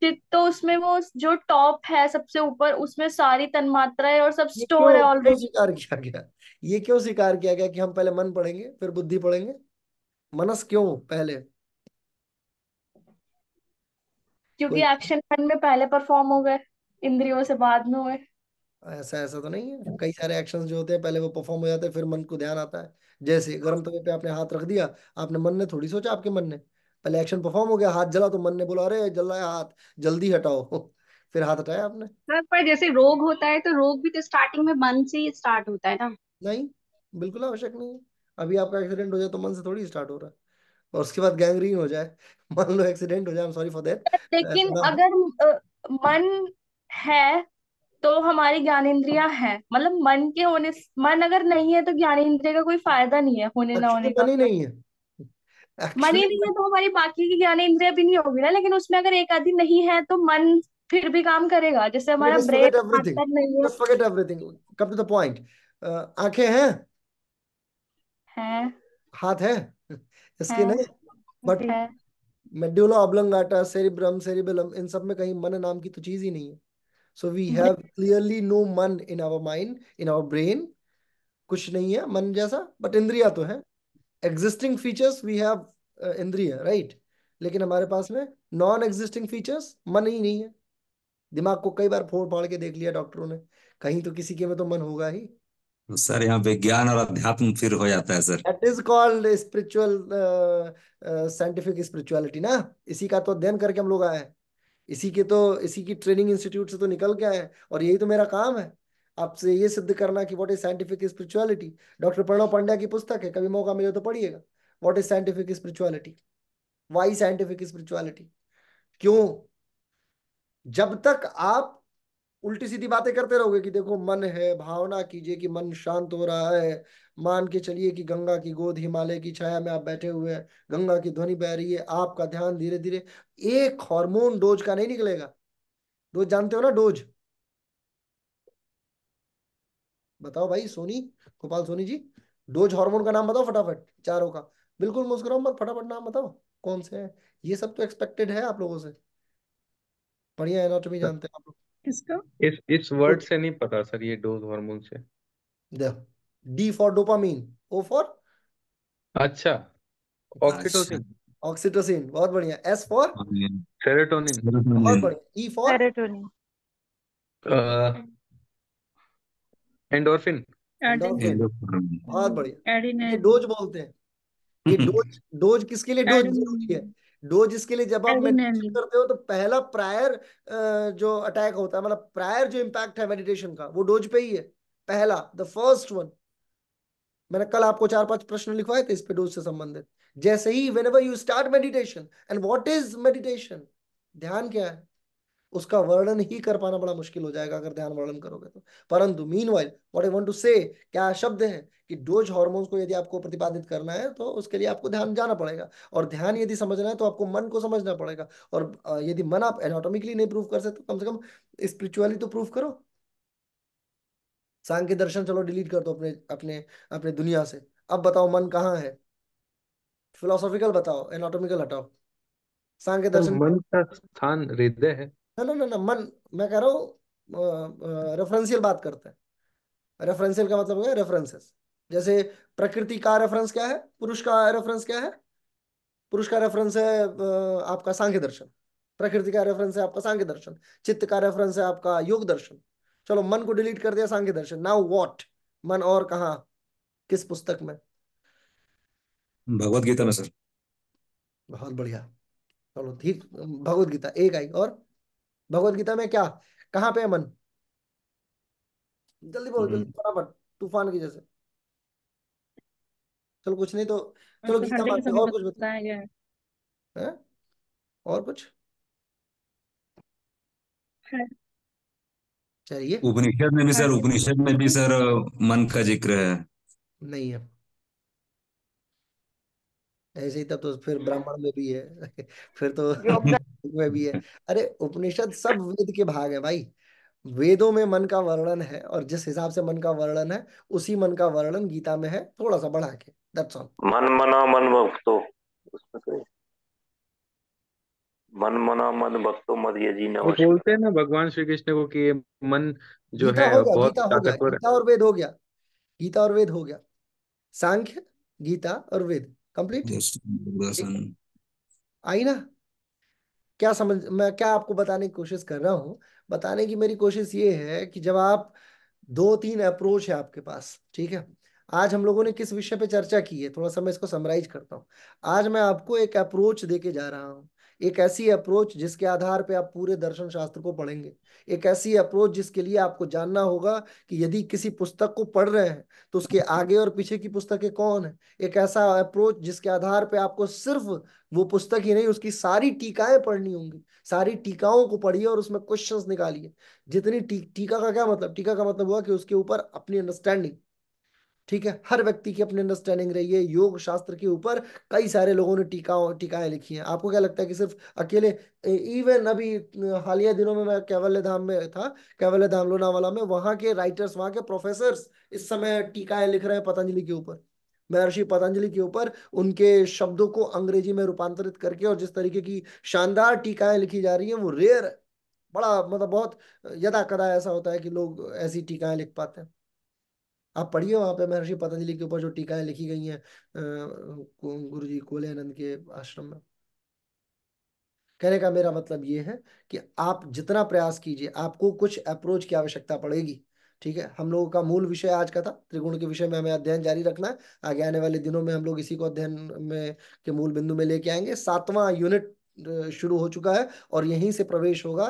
चित्त तो उसमें वो जो टॉप है सबसे ऊपर उसमें सारी तन मात्राएं और सब स्टोर है ऑलरेडी स्वीकार किया गया ये क्यों स्वीकार किया गया कि हम पहले मन पढ़ेंगे फिर बुद्धि पढ़ेंगे मनस क्यों पहले क्योंकि एक्शन खंड में पहले परफॉर्म हो गए इंद्रियों से बाद में हुए ऐसा ऐसा तो नहीं है कई सारे एक्शन जो होते हैं पहले वो परफॉर्म हो जाते हैं फिर मन को ध्यान आता है जैसे गर्म हाँ। तवे पे आपने हाथ रख दिया आपने मन ने थोड़ी सोचा आपके मन ने पहले एक्शन परफॉर्म हो गया हाथ जला तो मन ने बोला अरे जल रहा है हाथ जल्दी हटाओ फिर हाथ हटाया आपने सर हाँ, पर जैसे रोग होता है तो रोग भी तो स्टार्टिंग में मन से ही स्टार्ट होता है ना नहीं बिल्कुल आवश्यक नहीं है अभी आपका एक्सीडेंट हो जाए तो मन से थोड़ी स्टार्ट हो रहा है और उसके बाद गैंग्रीन हो जाए मान लो एक्सीडेंट हो जाए सॉरी फॉर दैट लेकिन अगर मन है तो हमारी ज्ञान इंद्रिया है मतलब मन के होने मन अगर नहीं है तो ज्ञान इंद्रिया का कोई फायदा नहीं है होने ना होने तो का नहीं है मन ही नहीं तो है तो हमारी बाकी की ज्ञान इंद्रिया भी नहीं होगी ना लेकिन उसमें अगर एक आदि नहीं है तो मन फिर भी काम करेगा जैसे हमारा ब्रेन नहीं है कब टू द पॉइंट आंखें हैं हाथ है स्किन है but medulla oblongata cerebrum cerebellum इन सब में कहीं मन नाम की तो चीज ही नहीं है so we have clearly no मन in our mind in our brain कुछ नहीं है मन जैसा बट इंद्रिया तो है एग्जिस्टिंग फीचर्स वी हैव इंद्रिया राइट लेकिन हमारे पास में नॉन एग्जिस्टिंग फीचर्स मन ही नहीं है दिमाग को कई बार फोड़ फाड़ के देख लिया डॉक्टरों ने कहीं तो किसी के में तो मन होगा ही तो सर यहाँ पे ज्ञान और अध्यात्म फिर हो जाता है sir that is called spiritual scientific spirituality ना इसी का तो अध्ययन करके हम लोग आए हैं इसी के तो इसी की ट्रेनिंग इंस्टीट्यूट से तो निकल के आए और यही तो मेरा काम है आपसे ये सिद्ध करना कि what is scientific spirituality doctor Pranav Pandya की पुस्तक है कभी मौका मिले तो पढ़िएगा what is scientific spirituality why scientific spirituality क्यों जब तक आप उल्टी सीधी बातें करते रहोगे कि देखो मन है भावना कीजिए कि मन शांत हो रहा है मान के चलिए कि गंगा की गोद हिमालय की छाया में आप बैठे हुए हैं गंगा की ध्वनि बह रही है आपका ध्यान धीरे धीरे एक हार्मोन डोज का नहीं निकलेगा डोज जानते हो ना डोज बताओ भाई सोनी गोपाल सोनी जी डोज हार्मोन का नाम बताओ फटाफट चारों का बिल्कुल मुस्कुराओ मत फटाफट नाम बताओ कौन से है ये सब तो एक्सपेक्टेड है आप लोगों से बढ़िया एनाटॉमी जानते हैं आप लोग किसका इस इस वर्ड से नहीं पता सर ये डोज हार्मोन से the D for dopamine O for अच्छा ऑक्सीटोसिन अच्छा, ऑक्सीटोसिन बहुत बढ़िया एस फॉर सेरोटोनिन बहुत बढ़िया ई फॉर सेरोटोनिन एंडोर्फिन बहुत बढ़िया ये डोज बोलते हैं ये डोज डोज किसके लिए डोज जरूरी है डोज इसके लिए जब आप मेडिटेशन करते हो तो पहला प्रायर जो अटैक होता है मतलब प्रायर जो इम्पैक्ट है मेडिटेशन का वो डोज पे ही है पहला द फर्स्ट वन मैंने कल आपको चार पांच प्रश्न लिखवाए थे इस पे डोज से संबंधित जैसे ही whenever you start meditation and what is meditation ध्यान क्या है उसका वर्णन ही कर पाना बड़ा मुश्किल हो जाएगा अगर ध्यान वर्णन करोगे तो परंतु mean wise what I want to say क्या शब्द है कि डोज हॉर्मोन्स को यदि आपको प्रतिपादित करना है तो उसके लिए आपको ध्यान जाना पड़ेगा और ध्यान यदि समझना है तो आपको मन को समझना पड़ेगा और यदि मन आप एनाटोमिकली नहीं प्रूव कर सकते तो कम से कम स्पिरिचुअली तो प्रूव करो सांख्य दर्शन चलो डिलीट कर दो अपने अपने अपने दुनिया से अब बताओ मन कहाँ है फिलोसॉफिकल बताओ एनाटोमिकल हटाओ सांख्य दर्शन तो मन का स्थान हृदय है ना ना ना मन मैं कह रहा हूँ रेफरेंशियल बात करते हैं रेफरेंशियल का मतलब हो रेफरेंसेस जैसे प्रकृति का रेफरेंस क्या है पुरुष का रेफरेंस क्या है पुरुष का रेफरेंस है आपका सांख्य दर्शन प्रकृति का रेफरेंस है आपका सांख्य दर्शन चित्त का रेफरेंस है आपका योग दर्शन चलो मन को डिलीट कर दिया सांख्य दर्शन नाउ वॉट मन और कहा किस पुस्तक में भगवत गीता में सर बहुत बढ़िया चलो ठीक भगवत गीता एक आई और भगवत गीता में क्या कहा पे है मन जल्दी बोलो जल्दी हम्म। फटाफट तूफान की जैसे चलो कुछ नहीं तो चलो गीता बात मतलब और कुछ बताया है और कुछ चलिए उपनिषद में भी सर हाँ। उपनिषद में भी सर मन का जिक्र है नहीं है ऐसे ही तब तो फिर हम्म। ब्राह्मण में भी है फिर तो में भी है अरे उपनिषद सब वेद के भाग है भाई वेदों में मन का वर्णन है और जिस हिसाब से मन का वर्णन है उसी मन का वर्णन गीता में है थोड़ा सा बढ़ा के दैट्स ऑल मन मना मन भक्तो मन मना मन भक्तो मद यजी न बोलते हैं ना भगवान श्री कृष्ण को कि मन जो है हो गया, बहुत गीता हो गया, गीता और वेद हो गया गीता और वेद हो गया सांख्य गीता और वेद कंप्लीट आई ना क्या समझ मैं क्या आपको बताने की कोशिश कर रहा हूँ बताने की मेरी कोशिश ये है कि जब आप दो तीन अप्रोच है आपके पास ठीक है आज हम लोगों ने किस विषय पे चर्चा की है थोड़ा सा मैं इसको समराइज करता हूँ आज मैं आपको एक अप्रोच दे के जा रहा हूँ एक ऐसी अप्रोच जिसके आधार पे आप पूरे दर्शन शास्त्र को पढ़ेंगे एक ऐसी अप्रोच जिसके लिए आपको जानना होगा कि यदि किसी पुस्तक को पढ़ रहे हैं तो उसके आगे और पीछे की पुस्तकें कौन है एक ऐसा अप्रोच जिसके आधार पे आपको सिर्फ वो पुस्तक ही नहीं उसकी सारी टीकाएं पढ़नी होंगी सारी टीकाओं को पढ़िए और उसमें क्वेश्चंस निकालिए जितनी टी, टीका का क्या मतलब टीका का मतलब हुआ कि उसके ऊपर अपनी अंडरस्टैंडिंग ठीक है हर व्यक्ति की अपनी अंडरस्टैंडिंग रही है योग शास्त्र के ऊपर कई सारे लोगों ने टीका टीकाएं लिखी हैं आपको क्या लगता है कि सिर्फ अकेले इवन अभी हालिया दिनों में मैं कैवल्य धाम में था कैवल्य धाम लोनावाला में वहां के राइटर्स वहां के प्रोफेसर इस समय टीकाएं लिख रहे हैं पतंजलि के ऊपर महर्षि पतंजलि के ऊपर उनके शब्दों को अंग्रेजी में रूपांतरित करके और जिस तरीके की शानदार टीकाएं लिखी जा रही है वो रेयर बड़ा मतलब बहुत यदा कदा ऐसा होता है कि लोग ऐसी टीकाएं लिख पाते हैं आप पढ़िए वहाँ पे महर्षि पतंजलि के ऊपर जो टीकाएं लिखी गई हैं गुरु जी आनंद के आश्रम में कहने का मेरा मतलब ये है कि आप जितना प्रयास कीजिए आपको कुछ अप्रोच की आवश्यकता पड़ेगी ठीक है हम लोगों का मूल विषय आज का था त्रिगुण के विषय में हमें अध्ययन जारी रखना है आगे आने वाले दिनों में हम लोग इसी को अध्ययन में के मूल बिंदु में लेके आएंगे सातवां यूनिट शुरू हो चुका है और यहीं से प्रवेश होगा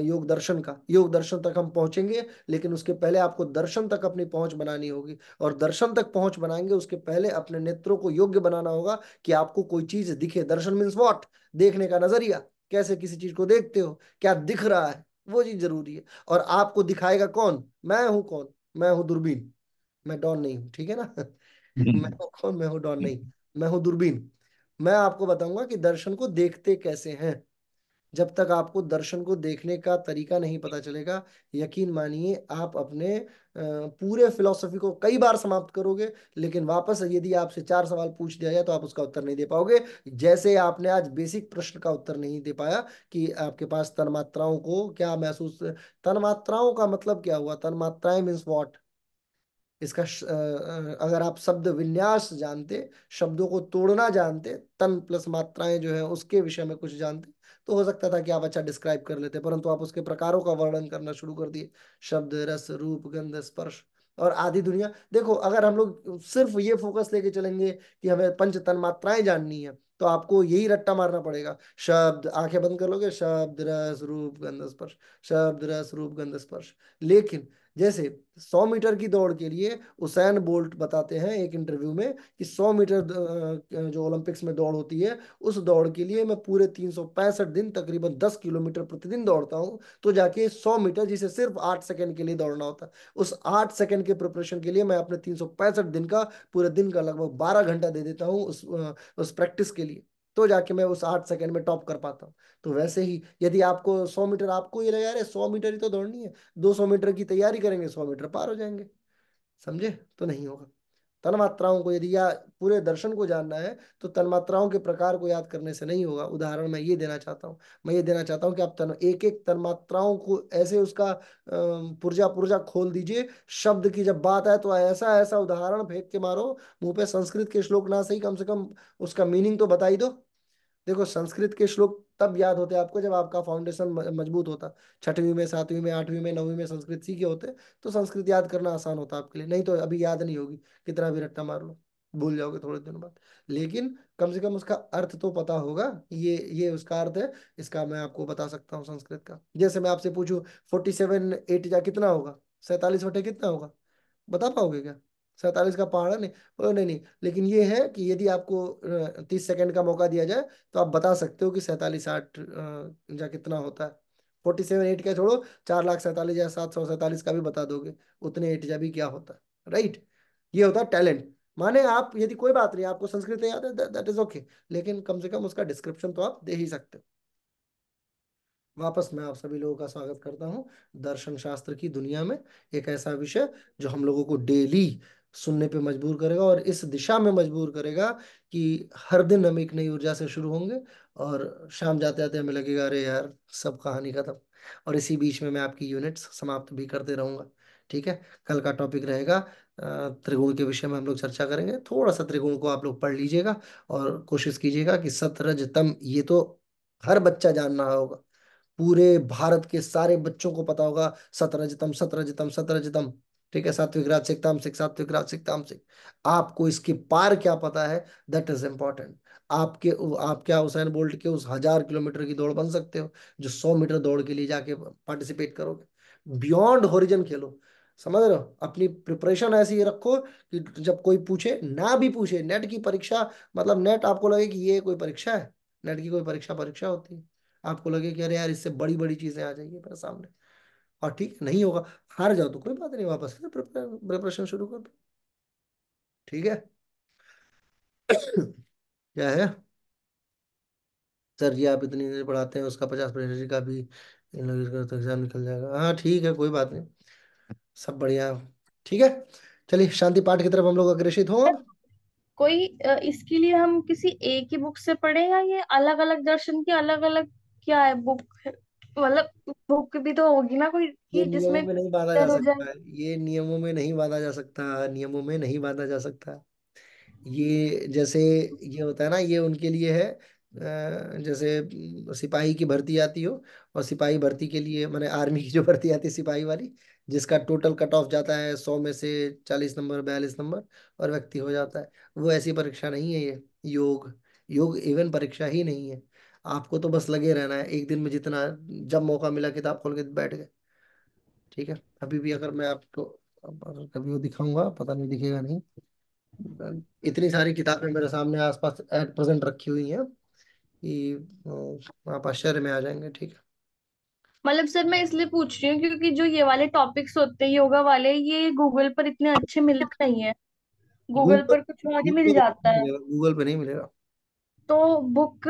योग दर्शन का योग दर्शन तक हम पहुंचेंगे लेकिन उसके पहले आपको दर्शन तक अपनी पहुंच बनानी होगी और दर्शन तक पहुंच बनाएंगे उसके पहले अपने नेत्रों को योग्य बनाना होगा कि आपको कोई चीज दिखे दर्शन मीन्स वॉट देखने का नजरिया कैसे किसी चीज को देखते हो क्या दिख रहा है वो चीज जरूरी है और आपको दिखाएगा कौन मैं हूं कौन मैं हूं दूरबीन मैं डॉन नहीं हूं ठीक है ना मैं हूं कौन मैं हूं डॉन नहीं मैं हूं दूरबीन मैं आपको बताऊंगा कि दर्शन को देखते कैसे हैं जब तक आपको दर्शन को देखने का तरीका नहीं पता चलेगा यकीन मानिए आप अपने पूरे फिलॉसफी को कई बार समाप्त करोगे लेकिन वापस यदि आपसे चार सवाल पूछ दिया जाए तो आप उसका उत्तर नहीं दे पाओगे जैसे आपने आज बेसिक प्रश्न का उत्तर नहीं दे पाया कि आपके पास तन्मात्राओं को क्या महसूस तन्मात्राओं का मतलब क्या हुआ तन्मात्राएं मीन्स वॉट इसका अगर आप शब्द विन्यास जानते शब्दों को तोड़ना जानते तन प्लस मात्राएं जो है उसके विषय में कुछ जानते तो हो सकता था कि आप अच्छा डिस्क्राइब कर लेते परंतु आप उसके प्रकारों का वर्णन करना शुरू कर दिए शब्द रस रूप गंध स्पर्श और आधी दुनिया देखो अगर हम लोग सिर्फ ये फोकस लेके चलेंगे कि हमें पंच तन मात्राएं जाननी है तो आपको यही रट्टा मारना पड़ेगा शब्द आंखें बंद कर लोगे शब्द रस रूप गंध स्पर्श शब्द रस रूप गंध स्पर्श लेकिन जैसे 100 मीटर की दौड़ के लिए उसैन बोल्ट बताते हैं एक इंटरव्यू में कि 100 मीटर जो ओलंपिक्स में दौड़ होती है उस दौड़ के लिए मैं पूरे तीन दिन तकरीबन 10 किलोमीटर प्रतिदिन दौड़ता हूँ तो जाके 100 मीटर जिसे सिर्फ 8 सेकंड के लिए दौड़ना होता है उस 8 सेकंड के प्रिपरेशन के लिए मैं अपने तीन दिन का पूरे दिन का लगभग बारह घंटा दे देता हूँ उस उस प्रैक्टिस के लिए तो जाके मैं उस आठ सेकंड में टॉप कर पाता हूँ तो हम्म। वैसे ही यदि आपको सौ मीटर आपको ये लगा रहे सौ मीटर ही तो दौड़नी है दो सौ मीटर की तैयारी करेंगे सौ मीटर पार हो जाएंगे समझे तो नहीं होगा तन्मात्राओं को यदि या पूरे दर्शन को जानना है तो तन्मात्राओं के प्रकार को याद करने से नहीं होगा उदाहरण मैं ये देना चाहता हूँ मैं ये देना चाहता हूँ कि आप तन एक एक तन्मात्राओं को ऐसे उसका पुर्जा पुर्जा खोल दीजिए शब्द की जब बात आए तो ऐसा ऐसा उदाहरण फेंक के मारो मुँह पे संस्कृत के श्लोक ना सही कम से कम उसका मीनिंग तो बताई दो देखो संस्कृत के श्लोक तब याद होते आपको जब आपका फाउंडेशन मजबूत होता छठवीं में सातवीं में आठवीं में नौवीं में संस्कृत सीखे होते तो संस्कृत याद करना आसान होता आपके लिए नहीं तो अभी याद नहीं होगी कितना भी रट्टा मार लो भूल जाओगे थोड़े दिन बाद लेकिन कम से कम उसका अर्थ तो पता होगा ये ये उसका अर्थ है इसका मैं आपको बता सकता हूँ संस्कृत का जैसे मैं आपसे पूछू फोर्टी सेवन एट कितना होगा सैतालीस वटे कितना होगा बता पाओगे क्या सैतालीस का पहाड़ा नहीं नहीं नहीं लेकिन ये है कि यदि आपको तीस सेकंड का मौका दिया जाए तो आप बता सकते हो कि सैतालीस आठ या कितना होता है फोर्टी सेवन एट क्या छोड़ो चार लाख सैतालीस या सात सौ सैतालीस का भी बता दोगे उतने एट जा भी क्या होता है राइट ये होता है टैलेंट माने आप यदि कोई बात नहीं आपको संस्कृत याद है दैट इज ओके लेकिन कम से कम उसका डिस्क्रिप्शन तो आप दे ही सकते हो वापस मैं आप सभी लोगों का स्वागत करता हूँ दर्शन शास्त्र की दुनिया में एक ऐसा विषय जो हम लोगों को डेली सुनने पे मजबूर करेगा और इस दिशा में मजबूर करेगा कि हर दिन हम एक नई ऊर्जा से शुरू होंगे और शाम जाते जाते हमें लगेगा अरे यार सब कहानी खत्म और इसी बीच में मैं आपकी यूनिट्स समाप्त भी करते रहूंगा ठीक है कल का टॉपिक रहेगा त्रिगुण के विषय में हम लोग चर्चा करेंगे थोड़ा सा त्रिगुण को आप लोग पढ़ लीजिएगा और कोशिश कीजिएगा कि सतरज तम ये तो हर बच्चा जान रहा होगा पूरे भारत के सारे बच्चों को पता होगा सतरजतम सतरजतम सतरजतम ठीक है सात्विक राजसिक तामसिक सात्विक राजसिक तामसिक आपको इसके पार क्या पता है दैट इज इंपॉर्टेंट आपके आप क्या हुसैन बोल्ट के उस हजार किलोमीटर की दौड़ बन सकते हो जो सौ मीटर दौड़ के लिए जाके पार्टिसिपेट करोगे बियॉन्ड होरिजन खेलो समझ रहे हो अपनी प्रिपरेशन ऐसी रखो कि जब कोई पूछे ना भी पूछे नेट की परीक्षा मतलब नेट आपको लगे कि ये कोई परीक्षा है नेट की कोई परीक्षा परीक्षा होती है आपको लगे कि अरे यार इससे बड़ी बड़ी चीज़ें आ जाएंगी मेरे सामने और ठीक नहीं होगा हार जाओ तो कोई बात नहीं वापस से प्रिपरेशन शुरू कर दो ठीक है क्या है सर जी आप इतनी देर पढ़ाते हैं उसका पचास परसेंट का भी तो एग्जाम निकल जाएगा हाँ ठीक है कोई बात नहीं सब बढ़िया ठीक है चलिए शांति पाठ की तरफ हम लोग अग्रसित हो कोई इसके लिए हम किसी एक ही बुक से पढ़े या ये अलग अलग दर्शन के अलग अलग क्या है बुक है? मतलब भी तो होगी ना कोई ये कि नियमों जिसमें में नहीं बांधा जा सकता है ये नियमों में नहीं बांधा जा सकता नियमों में नहीं बांधा जा सकता ये जैसे ये होता है ना ये उनके लिए है जैसे सिपाही की भर्ती आती हो और सिपाही भर्ती के लिए मैंने आर्मी की जो भर्ती आती है सिपाही वाली जिसका टोटल कट ऑफ जाता है सौ में से चालीस नंबर बयालीस नंबर और व्यक्ति हो जाता है वो ऐसी परीक्षा नहीं है ये योग योग इवन परीक्षा ही नहीं है आपको तो बस लगे रहना है एक दिन में जितना जब मौका मिला किताब खोल के बैठ गए ठीक है अभी भी अगर मैं आपको कभी वो दिखाऊंगा पता नहीं दिखेगा नहीं इतनी सारी किताबें मेरे सामने आसपास एट प्रेजेंट रखी हुई हैं कि आप आश्चर्य में आ जाएंगे ठीक है मतलब सर मैं इसलिए पूछ रही हूँ क्योंकि जो ये वाले टॉपिक्स होते हैं योगा वाले ये गूगल पर इतने अच्छे मिलते नहीं है गूगल पर कुछ और ही मिल जाता है गूगल पर नहीं मिलेगा तो बुक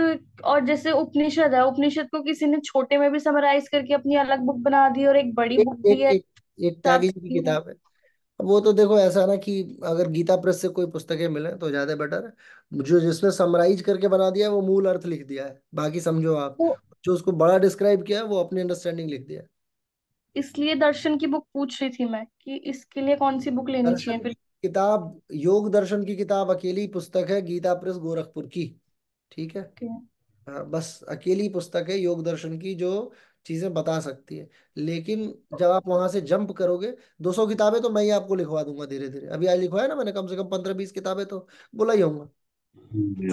और जैसे उपनिषद है उपनिषद को किसी ने छोटे में भी समराइज करके अपनी अलग बुक बना दी और एक बड़ी बुक दी है एक टागी की किताब है वो तो देखो ऐसा ना कि अगर गीता प्रेस से कोई पुस्तकें मिले तो ज्यादा बेटर है जो जिसने समराइज करके बना दिया वो मूल अर्थ लिख दिया है बाकी समझो आप जो उसको बड़ा डिस्क्राइब किया है वो अपनी अंडरस्टैंडिंग लिख दिया इसलिए दर्शन की बुक पूछ रही थी मैं कि इसके लिए कौन सी बुक लेनी चाहिए फिर किताब योग दर्शन की किताब अकेली पुस्तक है गीता प्रेस गोरखपुर की ठीक है हाँ, बस अकेली पुस्तक है योग दर्शन की जो चीजें बता सकती है लेकिन जब आप वहां से जंप करोगे 200 किताबें तो मैं ही आपको लिखवा दूंगा धीरे धीरे अभी आज लिखवाया ना मैंने कम से कम पंद्रह बीस किताबें तो बोला ही होगा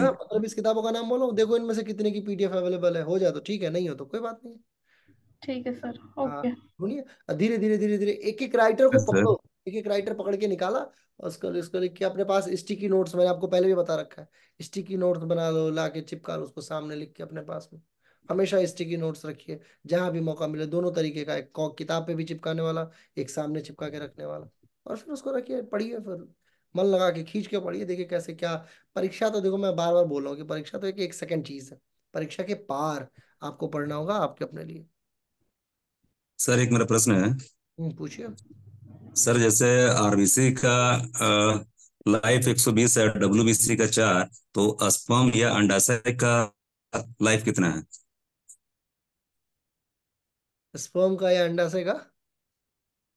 हाँ पंद्रह बीस किताबों का नाम बोलो देखो इनमें से कितने की पीडीएफ अवेलेबल है हो जाए तो ठीक है नहीं हो तो कोई बात नहीं ठीक है सर हाँ, ओके धीरे धीरे धीरे धीरे एक एक राइटर को पकड़ो एक एक राइटर पकड़ के निकाला और उसको उसको लिख के अपने पास स्टिकी नोट्स मैंने आपको पहले भी बता रखा है स्टिकी नोट्स बना लो ला के चिपका लो उसको सामने लिख के अपने पास में हमेशा स्टिकी नोट्स रखिए जहाँ भी मौका मिले दोनों तरीके का एक किताब पे भी चिपकाने वाला एक सामने चिपका के रखने वाला और फिर उसको रखिए पढ़िए फिर मन लगा के खींच के पढ़िए देखिए कैसे क्या परीक्षा तो देखो मैं बार बार बोल रहा हूँ कि परीक्षा तो एक एक सेकंड चीज है परीक्षा के पार आपको पढ़ना होगा आपके अपने लिए सर एक मेरा प्रश्न है हम्म, पूछिए सर जैसे आरबीसी का लाइफ 120 है डब्ल्यूबीसी का चार तो अस्पम या अंडाशय का लाइफ कितना है अस्पम का या अंडाशय का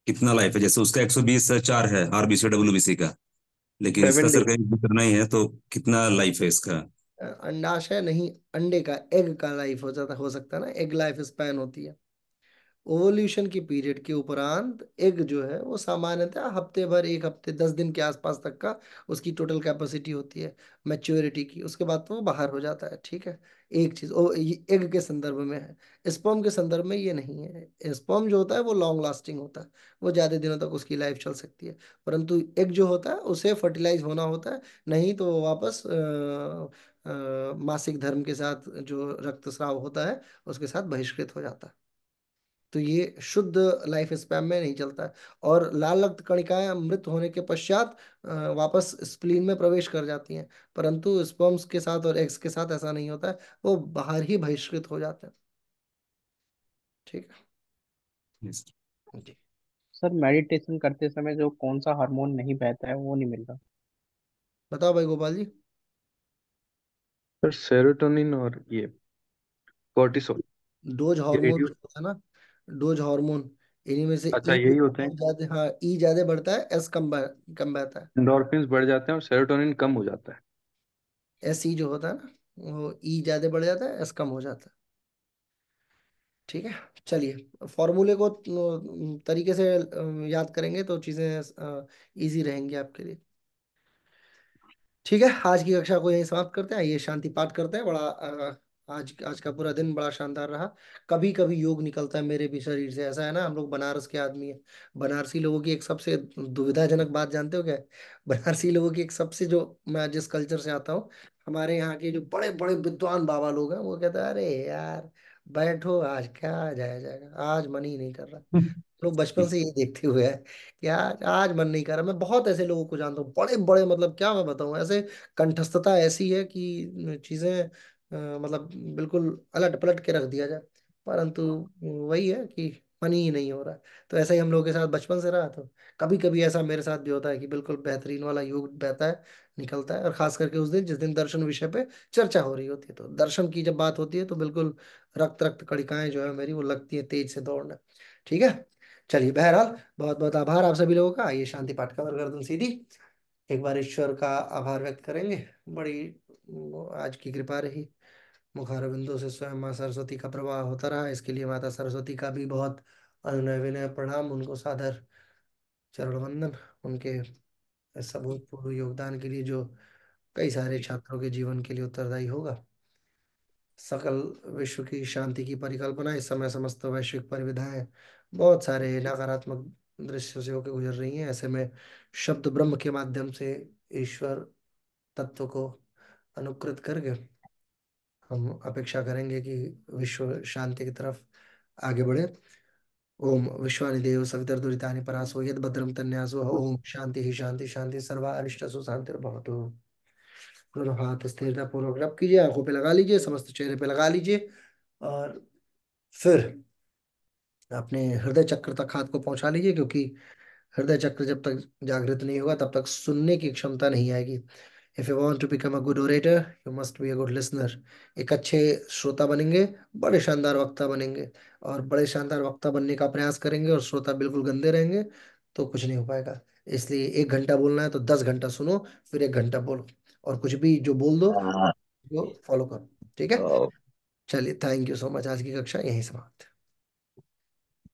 कितना लाइफ है जैसे उसका 120 चार है आरबीसी डब्ल्यूबीसी का लेकिन इसका सर कहीं नहीं है तो कितना लाइफ है इसका अंडाशय नहीं अंडे का एग का लाइफ हो जाता हो सकता है ना एग लाइफ स्पैन होती है ओवोल्यूशन की पीरियड के उपरांत एग जो है वो सामान्यतः हफ्ते भर एक हफ्ते दस दिन के आसपास तक का उसकी टोटल कैपेसिटी होती है मैच्योरिटी की उसके बाद तो वो बाहर हो जाता है ठीक है एक चीज़ ओ एग के संदर्भ में है स्पॉम के संदर्भ में ये नहीं है स्पॉम जो होता है वो लॉन्ग लास्टिंग होता है वो ज़्यादा दिनों तक उसकी लाइफ चल सकती है परंतु एग जो होता है उसे फर्टिलाइज होना होता है नहीं तो वापस आ, आ, मासिक धर्म के साथ जो रक्तस्राव होता है उसके साथ बहिष्कृत हो जाता है तो ये शुद्ध लाइफ स्पैम में नहीं चलता है और लाल रक्त कणिकाएं मृत होने के पश्चात वापस स्प्लीन में प्रवेश कर जाती हैं परंतु स्पर्म्स के साथ और एग्स के साथ ऐसा नहीं होता है वो बाहर ही बहिष्कृत हो जाते हैं ठीक है yes. जी सर मेडिटेशन करते समय जो कौन सा हार्मोन नहीं बहता है वो नहीं मिल रहा बताओ भाई गोपाल जी सर सेरोटोनिन और ये कोर्टिसोल डोज हार्मोन है ना डोज हार्मोन इन्हीं में से अच्छा ई यही होते हैं ज्यादा हाँ ई ज्यादा बढ़ता है एस कम कम बहता है एंडोर्फिन्स बढ़ जाते हैं और सेरोटोनिन कम हो जाता है एस ई जो होता है ना वो ई ज्यादा बढ़ जाता है एस कम हो जाता है ठीक है चलिए फॉर्मूले को तरीके से याद करेंगे तो चीज़ें इजी रहेंगी आपके लिए ठीक है आज की कक्षा को यहीं समाप्त करते हैं ये शांति पाठ करते हैं बड़ा आ, आज आज का पूरा दिन बड़ा शानदार रहा कभी कभी योग निकलता है मेरे भी शरीर से ऐसा है ना हम लोग बनारस के आदमी है बनारसी लोगों की एक सबसे दुविधाजनक बात जानते हो क्या बनारसी लोगों की एक सबसे जो मैं जिस कल्चर से आता हूँ हमारे यहाँ के जो बड़े बड़े विद्वान बाबा लोग हैं वो कहते हैं अरे यार बैठो आज क्या जाया जाएगा आज मन ही नहीं कर रहा लोग बचपन से यही देखते हुए है कि आज आज मन नहीं कर रहा मैं बहुत ऐसे लोगों को जानता हूँ बड़े बड़े मतलब क्या मैं बताऊँ ऐसे कंठस्थता ऐसी है कि चीज़ें मतलब बिल्कुल अलट पलट के रख दिया जाए परंतु वही है कि मन ही नहीं हो रहा तो ऐसा ही हम लोगों के साथ बचपन से रहा तो कभी कभी ऐसा मेरे साथ भी होता है कि बिल्कुल बेहतरीन वाला योग बहता है निकलता है और खास करके उस दिन जिस दिन दर्शन विषय पे चर्चा हो रही होती है तो दर्शन की जब बात होती है तो बिल्कुल रक्त रक्त कड़िकाएं जो है मेरी वो लगती है तेज से दौड़ने ठीक है चलिए बहरहाल बहुत बहुत आभार आप सभी लोगों का आइए शांति पाठ कवर गर्दन सीधी एक बार ईश्वर का आभार व्यक्त करेंगे बड़ी आज की कृपा रही मुखार बिंदु से स्वयं माँ सरस्वती का प्रवाह होता रहा इसके लिए माता सरस्वती का भी बहुत अनुनय विनय प्रणाम उनको सादर चरण वंदन उनके ऐसा योगदान के लिए जो कई सारे छात्रों के जीवन के लिए उत्तरदायी होगा सकल विश्व की शांति की परिकल्पना इस समय समस्त वैश्विक परिविधाएं बहुत सारे नकारात्मक दृश्यों से होकर गुजर रही हैं ऐसे में शब्द ब्रह्म के माध्यम से ईश्वर तत्व को अनुकृत करके हम अपेक्षा करेंगे कि विश्व शांति की तरफ आगे बढ़े ओम विश्वानि देव सवितर दुरीता परासो यद भद्रम तन्यासो ओम शांति ही शांति शांति सर्वा अनिष्ट सुशांति दोनों हाथ स्थिरता पूर्वक रब कीजिए आंखों पे लगा लीजिए समस्त चेहरे पे लगा लीजिए और फिर अपने हृदय चक्र तक हाथ को पहुंचा लीजिए क्योंकि हृदय चक्र जब तक जागृत नहीं होगा तब तक सुनने की क्षमता नहीं आएगी if you want to become a good orator you must be a good listener एक अच्छे श्रोता बनेंगे बड़े शानदार वक्ता बनेंगे और बड़े शानदार वक्ता बनने का प्रयास करेंगे और श्रोता बिल्कुल गंदे रहेंगे तो कुछ नहीं हो पाएगा इसलिए एक घंटा बोलना है तो दस घंटा सुनो फिर एक घंटा बोलो और कुछ भी जो बोल दो हाँ। वो फॉलो करो ठीक है चलिए थैंक यू सो मच आज की कक्षा यहीं समाप्त